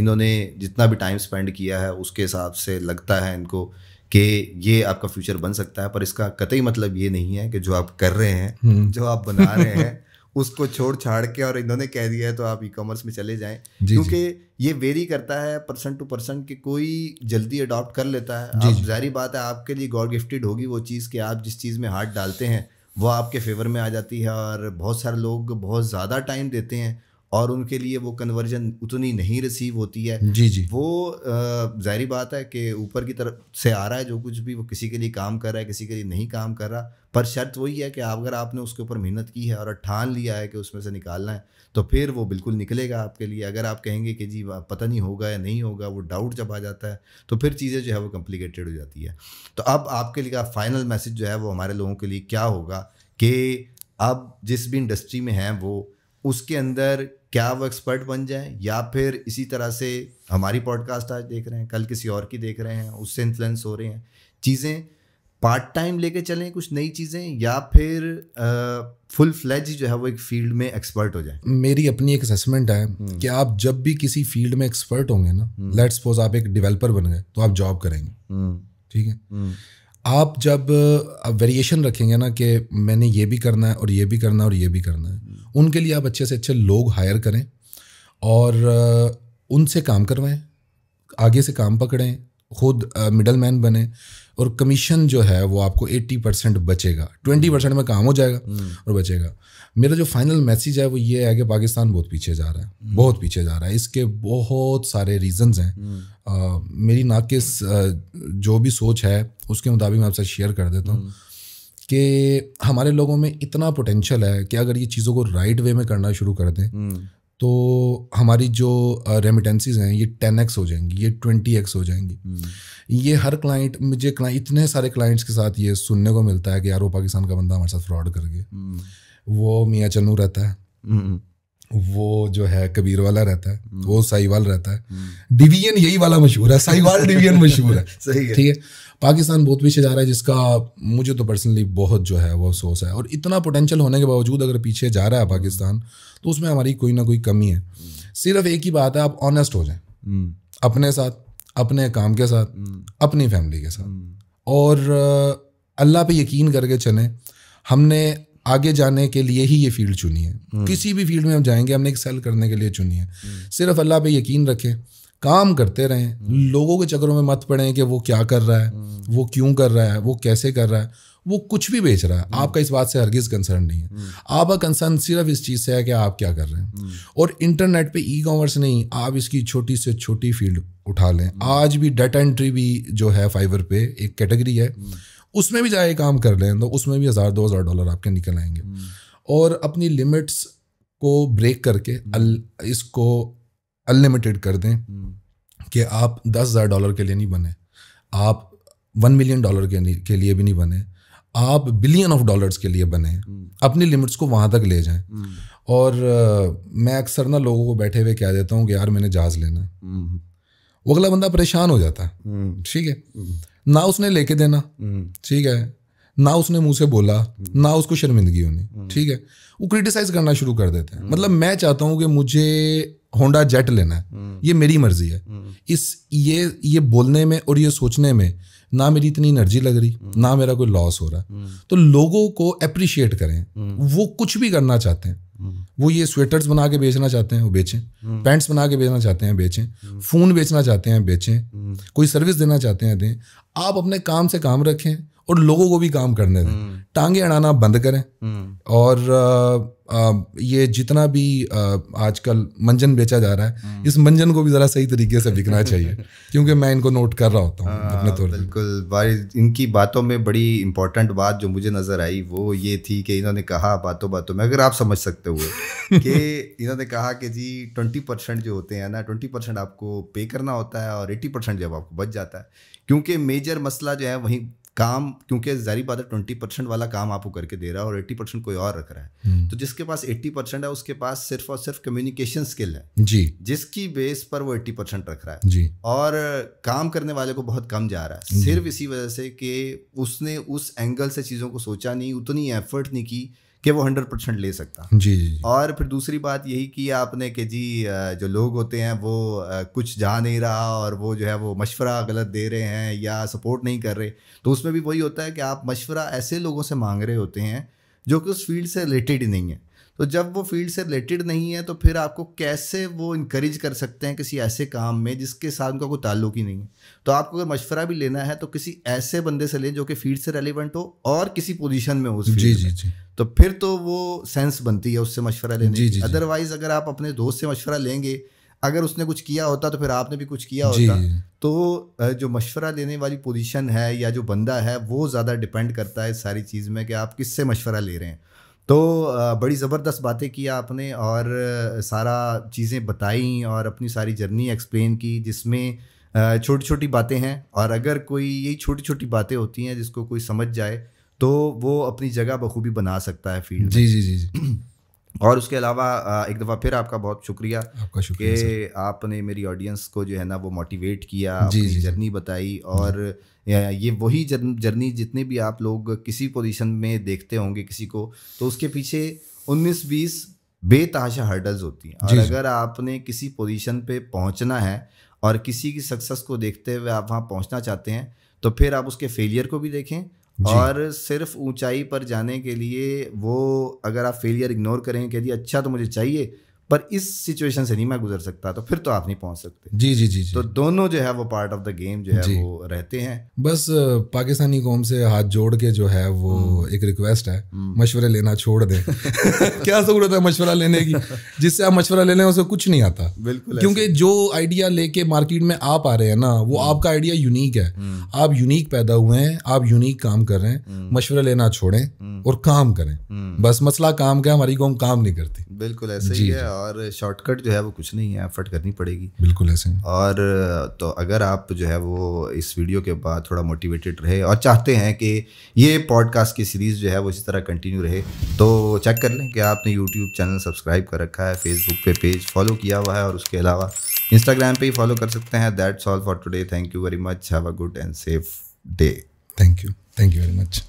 इन्होंने जितना भी टाइम स्पेंड किया है उसके हिसाब से लगता है इनको कि ये आपका फ्यूचर बन सकता है पर इसका कतई मतलब ये नहीं है कि जो आप कर रहे हैं हम्म। जो आप बना रहे हैं उसको छोड़ छाड़ के और इन्होंने कह दिया है तो आप ई कॉमर्स में चले जाएं क्योंकि ये वेरी करता है पर्सन टू पर्सन कि कोई जल्दी अडॉप्ट कर लेता है आप जारी बात है आपके लिए गॉड गिफ्टेड होगी वो चीज़ कि आप जिस चीज़ में हाथ डालते हैं वो आपके फेवर में आ जाती है और बहुत सारे लोग बहुत ज़्यादा टाइम देते हैं और उनके लिए वो कन्वर्जन उतनी नहीं रिसीव होती है जी जी वो ज़ाहरी बात है कि ऊपर की तरफ से आ रहा है जो कुछ भी वो किसी के लिए काम कर रहा है किसी के लिए नहीं काम कर रहा पर शर्त वही है कि अगर आपने उसके ऊपर मेहनत की है और ठान लिया है कि उसमें से निकालना है तो फिर वो बिल्कुल निकलेगा आपके लिए अगर आप कहेंगे कि जी पता नहीं होगा या नहीं होगा वो डाउट जब आ जाता है तो फिर चीज़ें जो है वो कॉम्प्लिकेटेड हो जाती है तो अब आपके लिए फाइनल मैसेज जो है वो हमारे लोगों के लिए क्या होगा कि अब जिस भी इंडस्ट्री में हैं वो उसके अंदर क्या वो एक्सपर्ट बन जाए या फिर इसी तरह से हमारी पॉडकास्ट आज देख रहे हैं कल किसी और की देख रहे हैं उससे इन्फ्लुएंस हो रहे हैं चीज़ें पार्ट टाइम लेके चलें कुछ नई चीज़ें या फिर फुल फ्लैज जो है वो एक फील्ड में एक्सपर्ट हो जाए मेरी अपनी एक असेसमेंट है हम्म। कि आप जब भी किसी फील्ड में एक्सपर्ट होंगे ना लेट्स हम्म। सपोज आप एक डिवेलपर बन गए तो आप जॉब करेंगे हम्म। ठीक है आप जब वेरिएशन रखेंगे ना कि मैंने ये भी करना है और ये भी करना है और ये भी करना है उनके लिए आप अच्छे से अच्छे लोग हायर करें और उनसे काम करवाएं आगे से काम पकड़ें खुद मिडल मैन बने और कमीशन जो है वो आपको 80 परसेंट बचेगा 20 परसेंट में काम हो जाएगा हम्म। और बचेगा मेरा जो फाइनल मैसेज है वो ये है कि पाकिस्तान बहुत पीछे जा रहा है हम्म। बहुत पीछे जा रहा है इसके बहुत सारे रीजंस हैं आ, हम्म। मेरी नाकिस जो भी सोच है उसके मुताबिक मैं आपसे शेयर कर देता हूँ कि हमारे लोगों में इतना पोटेंशल है कि अगर ये चीज़ों को राइट वे में करना शुरू कर दें तो हमारी जो रेमिटेंसीज हैं ये टेन एक्स हो जाएंगी ये ट्वेंटी एक्स हो जाएंगी हम्म। ये हर क्लाइंट मुझे क्लाइंट इतने सारे क्लाइंट्स के साथ ये सुनने को मिलता है कि यार वो पाकिस्तान का बंदा हमारे साथ फ्रॉड कर गया हम्म। वो मियाँ चन्नू रहता है हम्म। वो जो है कबीर वाला रहता है वो साहिवाल रहता है डिवीजन यही वाला मशहूर है साहिवाल डिवीजन मशहूर है सही है ठीक है पाकिस्तान बहुत पीछे जा रहा है जिसका मुझे तो पर्सनली बहुत जो है वो अफसोस है और इतना पोटेंशियल होने के बावजूद अगर पीछे जा रहा है पाकिस्तान तो उसमें हमारी कोई ना कोई कमी है सिर्फ एक ही बात है आप ऑनेस्ट हो जाए हम्म। अपने साथ अपने काम के साथ हम्म। अपनी फैमिली के साथ हम्म। और अल्लाह पे यकीन करके चलें हमने आगे जाने के लिए ही ये फील्ड चुनी है किसी भी फील्ड में हम जाएंगे हमने एक सेल करने के लिए चुनी है सिर्फ अल्लाह पे यकीन रखें काम करते रहें लोगों के चक्करों में मत पड़े कि वो क्या कर रहा है वो क्यों कर रहा है वो कैसे कर रहा है वो कुछ भी बेच रहा है हम्म। आपका इस बात से हरगिज कंसर्न नहीं है हम्म। आपका कंसर्न सिर्फ इस चीज़ से है कि आप क्या कर रहे हैं हम्म। और इंटरनेट पे ई कॉमर्स नहीं आप इसकी छोटी से छोटी फील्ड उठा लें आज भी डाटा एंट्री भी जो है फाइवर पे एक कैटेगरी है उसमें भी जाए काम कर लें तो उसमें भी हज़ार दो हज़ार डॉलर आपके निकल आएंगे और अपनी लिमिट्स को ब्रेक करके इसको अनलिमिटेड कर दें हम्म। कि आप दस हज़ार डॉलर के लिए नहीं बने आप वन मिलियन डॉलर के, के लिए भी नहीं बने आप बिलियन ऑफ डॉलर्स के लिए बने हम्म। अपनी लिमिट्स को वहाँ तक ले जाएं हम्म। और आ, मैं अक्सर ना लोगों को बैठे हुए कह देता हूँ कि यार मैंने जहाज़ लेना वो अगला बंदा परेशान हो जाता है ठीक है ना उसने लेके देना ठीक है ना उसने मुंह से बोला ना उसको शर्मिंदगी होनी ठीक है वो क्रिटिसाइज करना शुरू कर देते हैं मतलब मैं चाहता हूँ कि मुझे होंडा जेट लेना है हम्म। ये मेरी मर्जी है हम्म। इस ये ये बोलने में और ये सोचने में ना मेरी इतनी एनर्जी लग रही हम्म। ना मेरा कोई लॉस हो रहा तो लोगों को अप्रिशिएट करें वो कुछ भी करना चाहते हैं वो ये स्वेटर्स बना के बेचना चाहते हैं वो बेचें पैंट्स बना के बेचना चाहते हैं बेचें फ़ोन बेचना चाहते हैं बेचें कोई सर्विस देना चाहते हैं दें आप अपने काम से काम रखें और लोगों को भी काम करने दें हम्म। टांगे अड़ाना बंद करें हम्म। और आ, आ, ये जितना भी आजकल मंजन बेचा जा रहा है हम्म। इस मंजन को भी ज़रा सही तरीके से बिकना चाहिए क्योंकि मैं इनको नोट कर रहा होता हूँ हाँ, अपने तौर बिल्कुल भाई इनकी बातों में बड़ी इंपॉर्टेंट बात जो मुझे नज़र आई वो ये थी कि इन्होंने कहा बातों बातों में अगर आप समझ सकते हुए कि इन्होंने कहा कि जी ट्वेंटी परसेंट जो होते हैं ना ट्वेंटी परसेंट आपको पे करना होता है और एट्टी परसेंट जब आपको बच जाता है क्योंकि मेजर मसला जो है वहीं काम क्योंकि जारी बात है ट्वेंटी परसेंट वाला काम आपको करके दे रहा है और एट्टी परसेंट कोई और रख रहा है हम्म। तो जिसके पास एट्टी परसेंट है उसके पास सिर्फ और सिर्फ कम्युनिकेशन स्किल है जी जिसकी बेस पर वो एट्टी परसेंट रख रहा है जी और काम करने वाले को बहुत कम जा रहा है सिर्फ इसी वजह से कि उसने उस एंगल से चीज़ों को सोचा नहीं उतनी एफर्ट नहीं की कि वो हंड्रेड परसेंट ले सकता जी जी और फिर दूसरी बात यही कि आपने कि जी जो लोग होते हैं वो कुछ जा नहीं रहा और वो जो है वो मशवरा गलत दे रहे हैं या सपोर्ट नहीं कर रहे तो उसमें भी वही होता है कि आप मशवरा ऐसे लोगों से मांग रहे होते हैं जो कि उस फील्ड से रिलेटेड ही नहीं है तो जब वो फील्ड से रिलेटेड नहीं है तो फिर आपको कैसे वो इंकरेज कर सकते हैं किसी ऐसे काम में जिसके साथ उनका कोई ताल्लुक ही नहीं है तो आपको अगर मशवरा भी लेना है तो किसी ऐसे बंदे से लें जो कि फील्ड से रेलिवेंट हो और किसी पोजीशन में हो उस जी जी जी तो फिर तो वो सेंस बनती है उससे मशवरा लेने जी, जी, अदरवाइज़ अगर आप अपने दोस्त से मशवरा लेंगे अगर उसने कुछ किया होता तो फिर आपने भी कुछ किया होता तो जो मशवरा देने वाली पोजीशन है या जो बंदा है वो ज़्यादा डिपेंड करता है सारी चीज़ में कि आप किससे मशवरा ले रहे हैं तो बड़ी ज़बरदस्त बातें की आपने और सारा चीज़ें बताई और अपनी सारी जर्नी एक्सप्लेन की जिसमें छोटी छोटी बातें हैं और अगर कोई यही छोटी छोटी बातें होती हैं जिसको कोई समझ जाए तो वो अपनी जगह बखूबी बना सकता है फील्ड जी जी जी जी और उसके अलावा एक दफ़ा फिर आपका बहुत शुक्रिया आपका शुक्रिया कि आपने मेरी ऑडियंस को जो है ना वो मोटिवेट किया जी, जी, जर्नी बताई और ये वही जर्न जर्नी जितने भी आप लोग किसी पोजीशन में देखते होंगे किसी को तो उसके पीछे 19 20 बेतहाशा हर्डल्स होती हैं और अगर आपने किसी पोजीशन पे पहुंचना है और किसी की सक्सेस को देखते हुए आप वहाँ पहुँचना चाहते हैं तो फिर आप उसके फेलियर को भी देखें और सिर्फ ऊंचाई पर जाने के लिए वो अगर आप फेलियर इग्नोर करें कह दिए अच्छा तो मुझे चाहिए पर इस सिचुएशन से नहीं मैं गुजर सकता तो फिर तो आप नहीं पहुंच सकते जी जी जी, जी। तो दोनों जो है वो पार्ट ऑफ द गेम जो है वो रहते हैं बस पाकिस्तानी कौम से हाथ जोड़ के जो है वो हम्म। एक रिक्वेस्ट है हम्म। मशवरे लेना छोड़ दे क्या जरूरत है मशवरा लेने की जिससे आप मशवरा ले लें उसे कुछ नहीं आता बिल्कुल क्योंकि जो आइडिया लेके मार्केट में आप आ रहे हैं ना वो हम्म। आपका आइडिया यूनिक है आप यूनिक पैदा हुए हैं आप यूनिक काम कर रहे हैं मशवरा लेना छोड़ें और काम करें बस मसला काम का हमारी कौम काम नहीं करती बिल्कुल ऐसे ही है और शॉर्टकट जो है वो कुछ नहीं है एफर्ट करनी पड़ेगी बिल्कुल ऐसे और तो अगर आप जो है वो इस वीडियो के बाद थोड़ा मोटिवेटेड रहे और चाहते हैं कि ये पॉडकास्ट की सीरीज़ जो है वो इसी तरह कंटिन्यू रहे तो चेक कर लें कि आपने यूट्यूब चैनल सब्सक्राइब कर रखा है फेसबुक पे पेज फॉलो किया हुआ है और उसके अलावा इंस्टाग्राम पर ही फॉलो कर सकते हैं that's all for today thank you very much have a good and safe day thank you thank you very much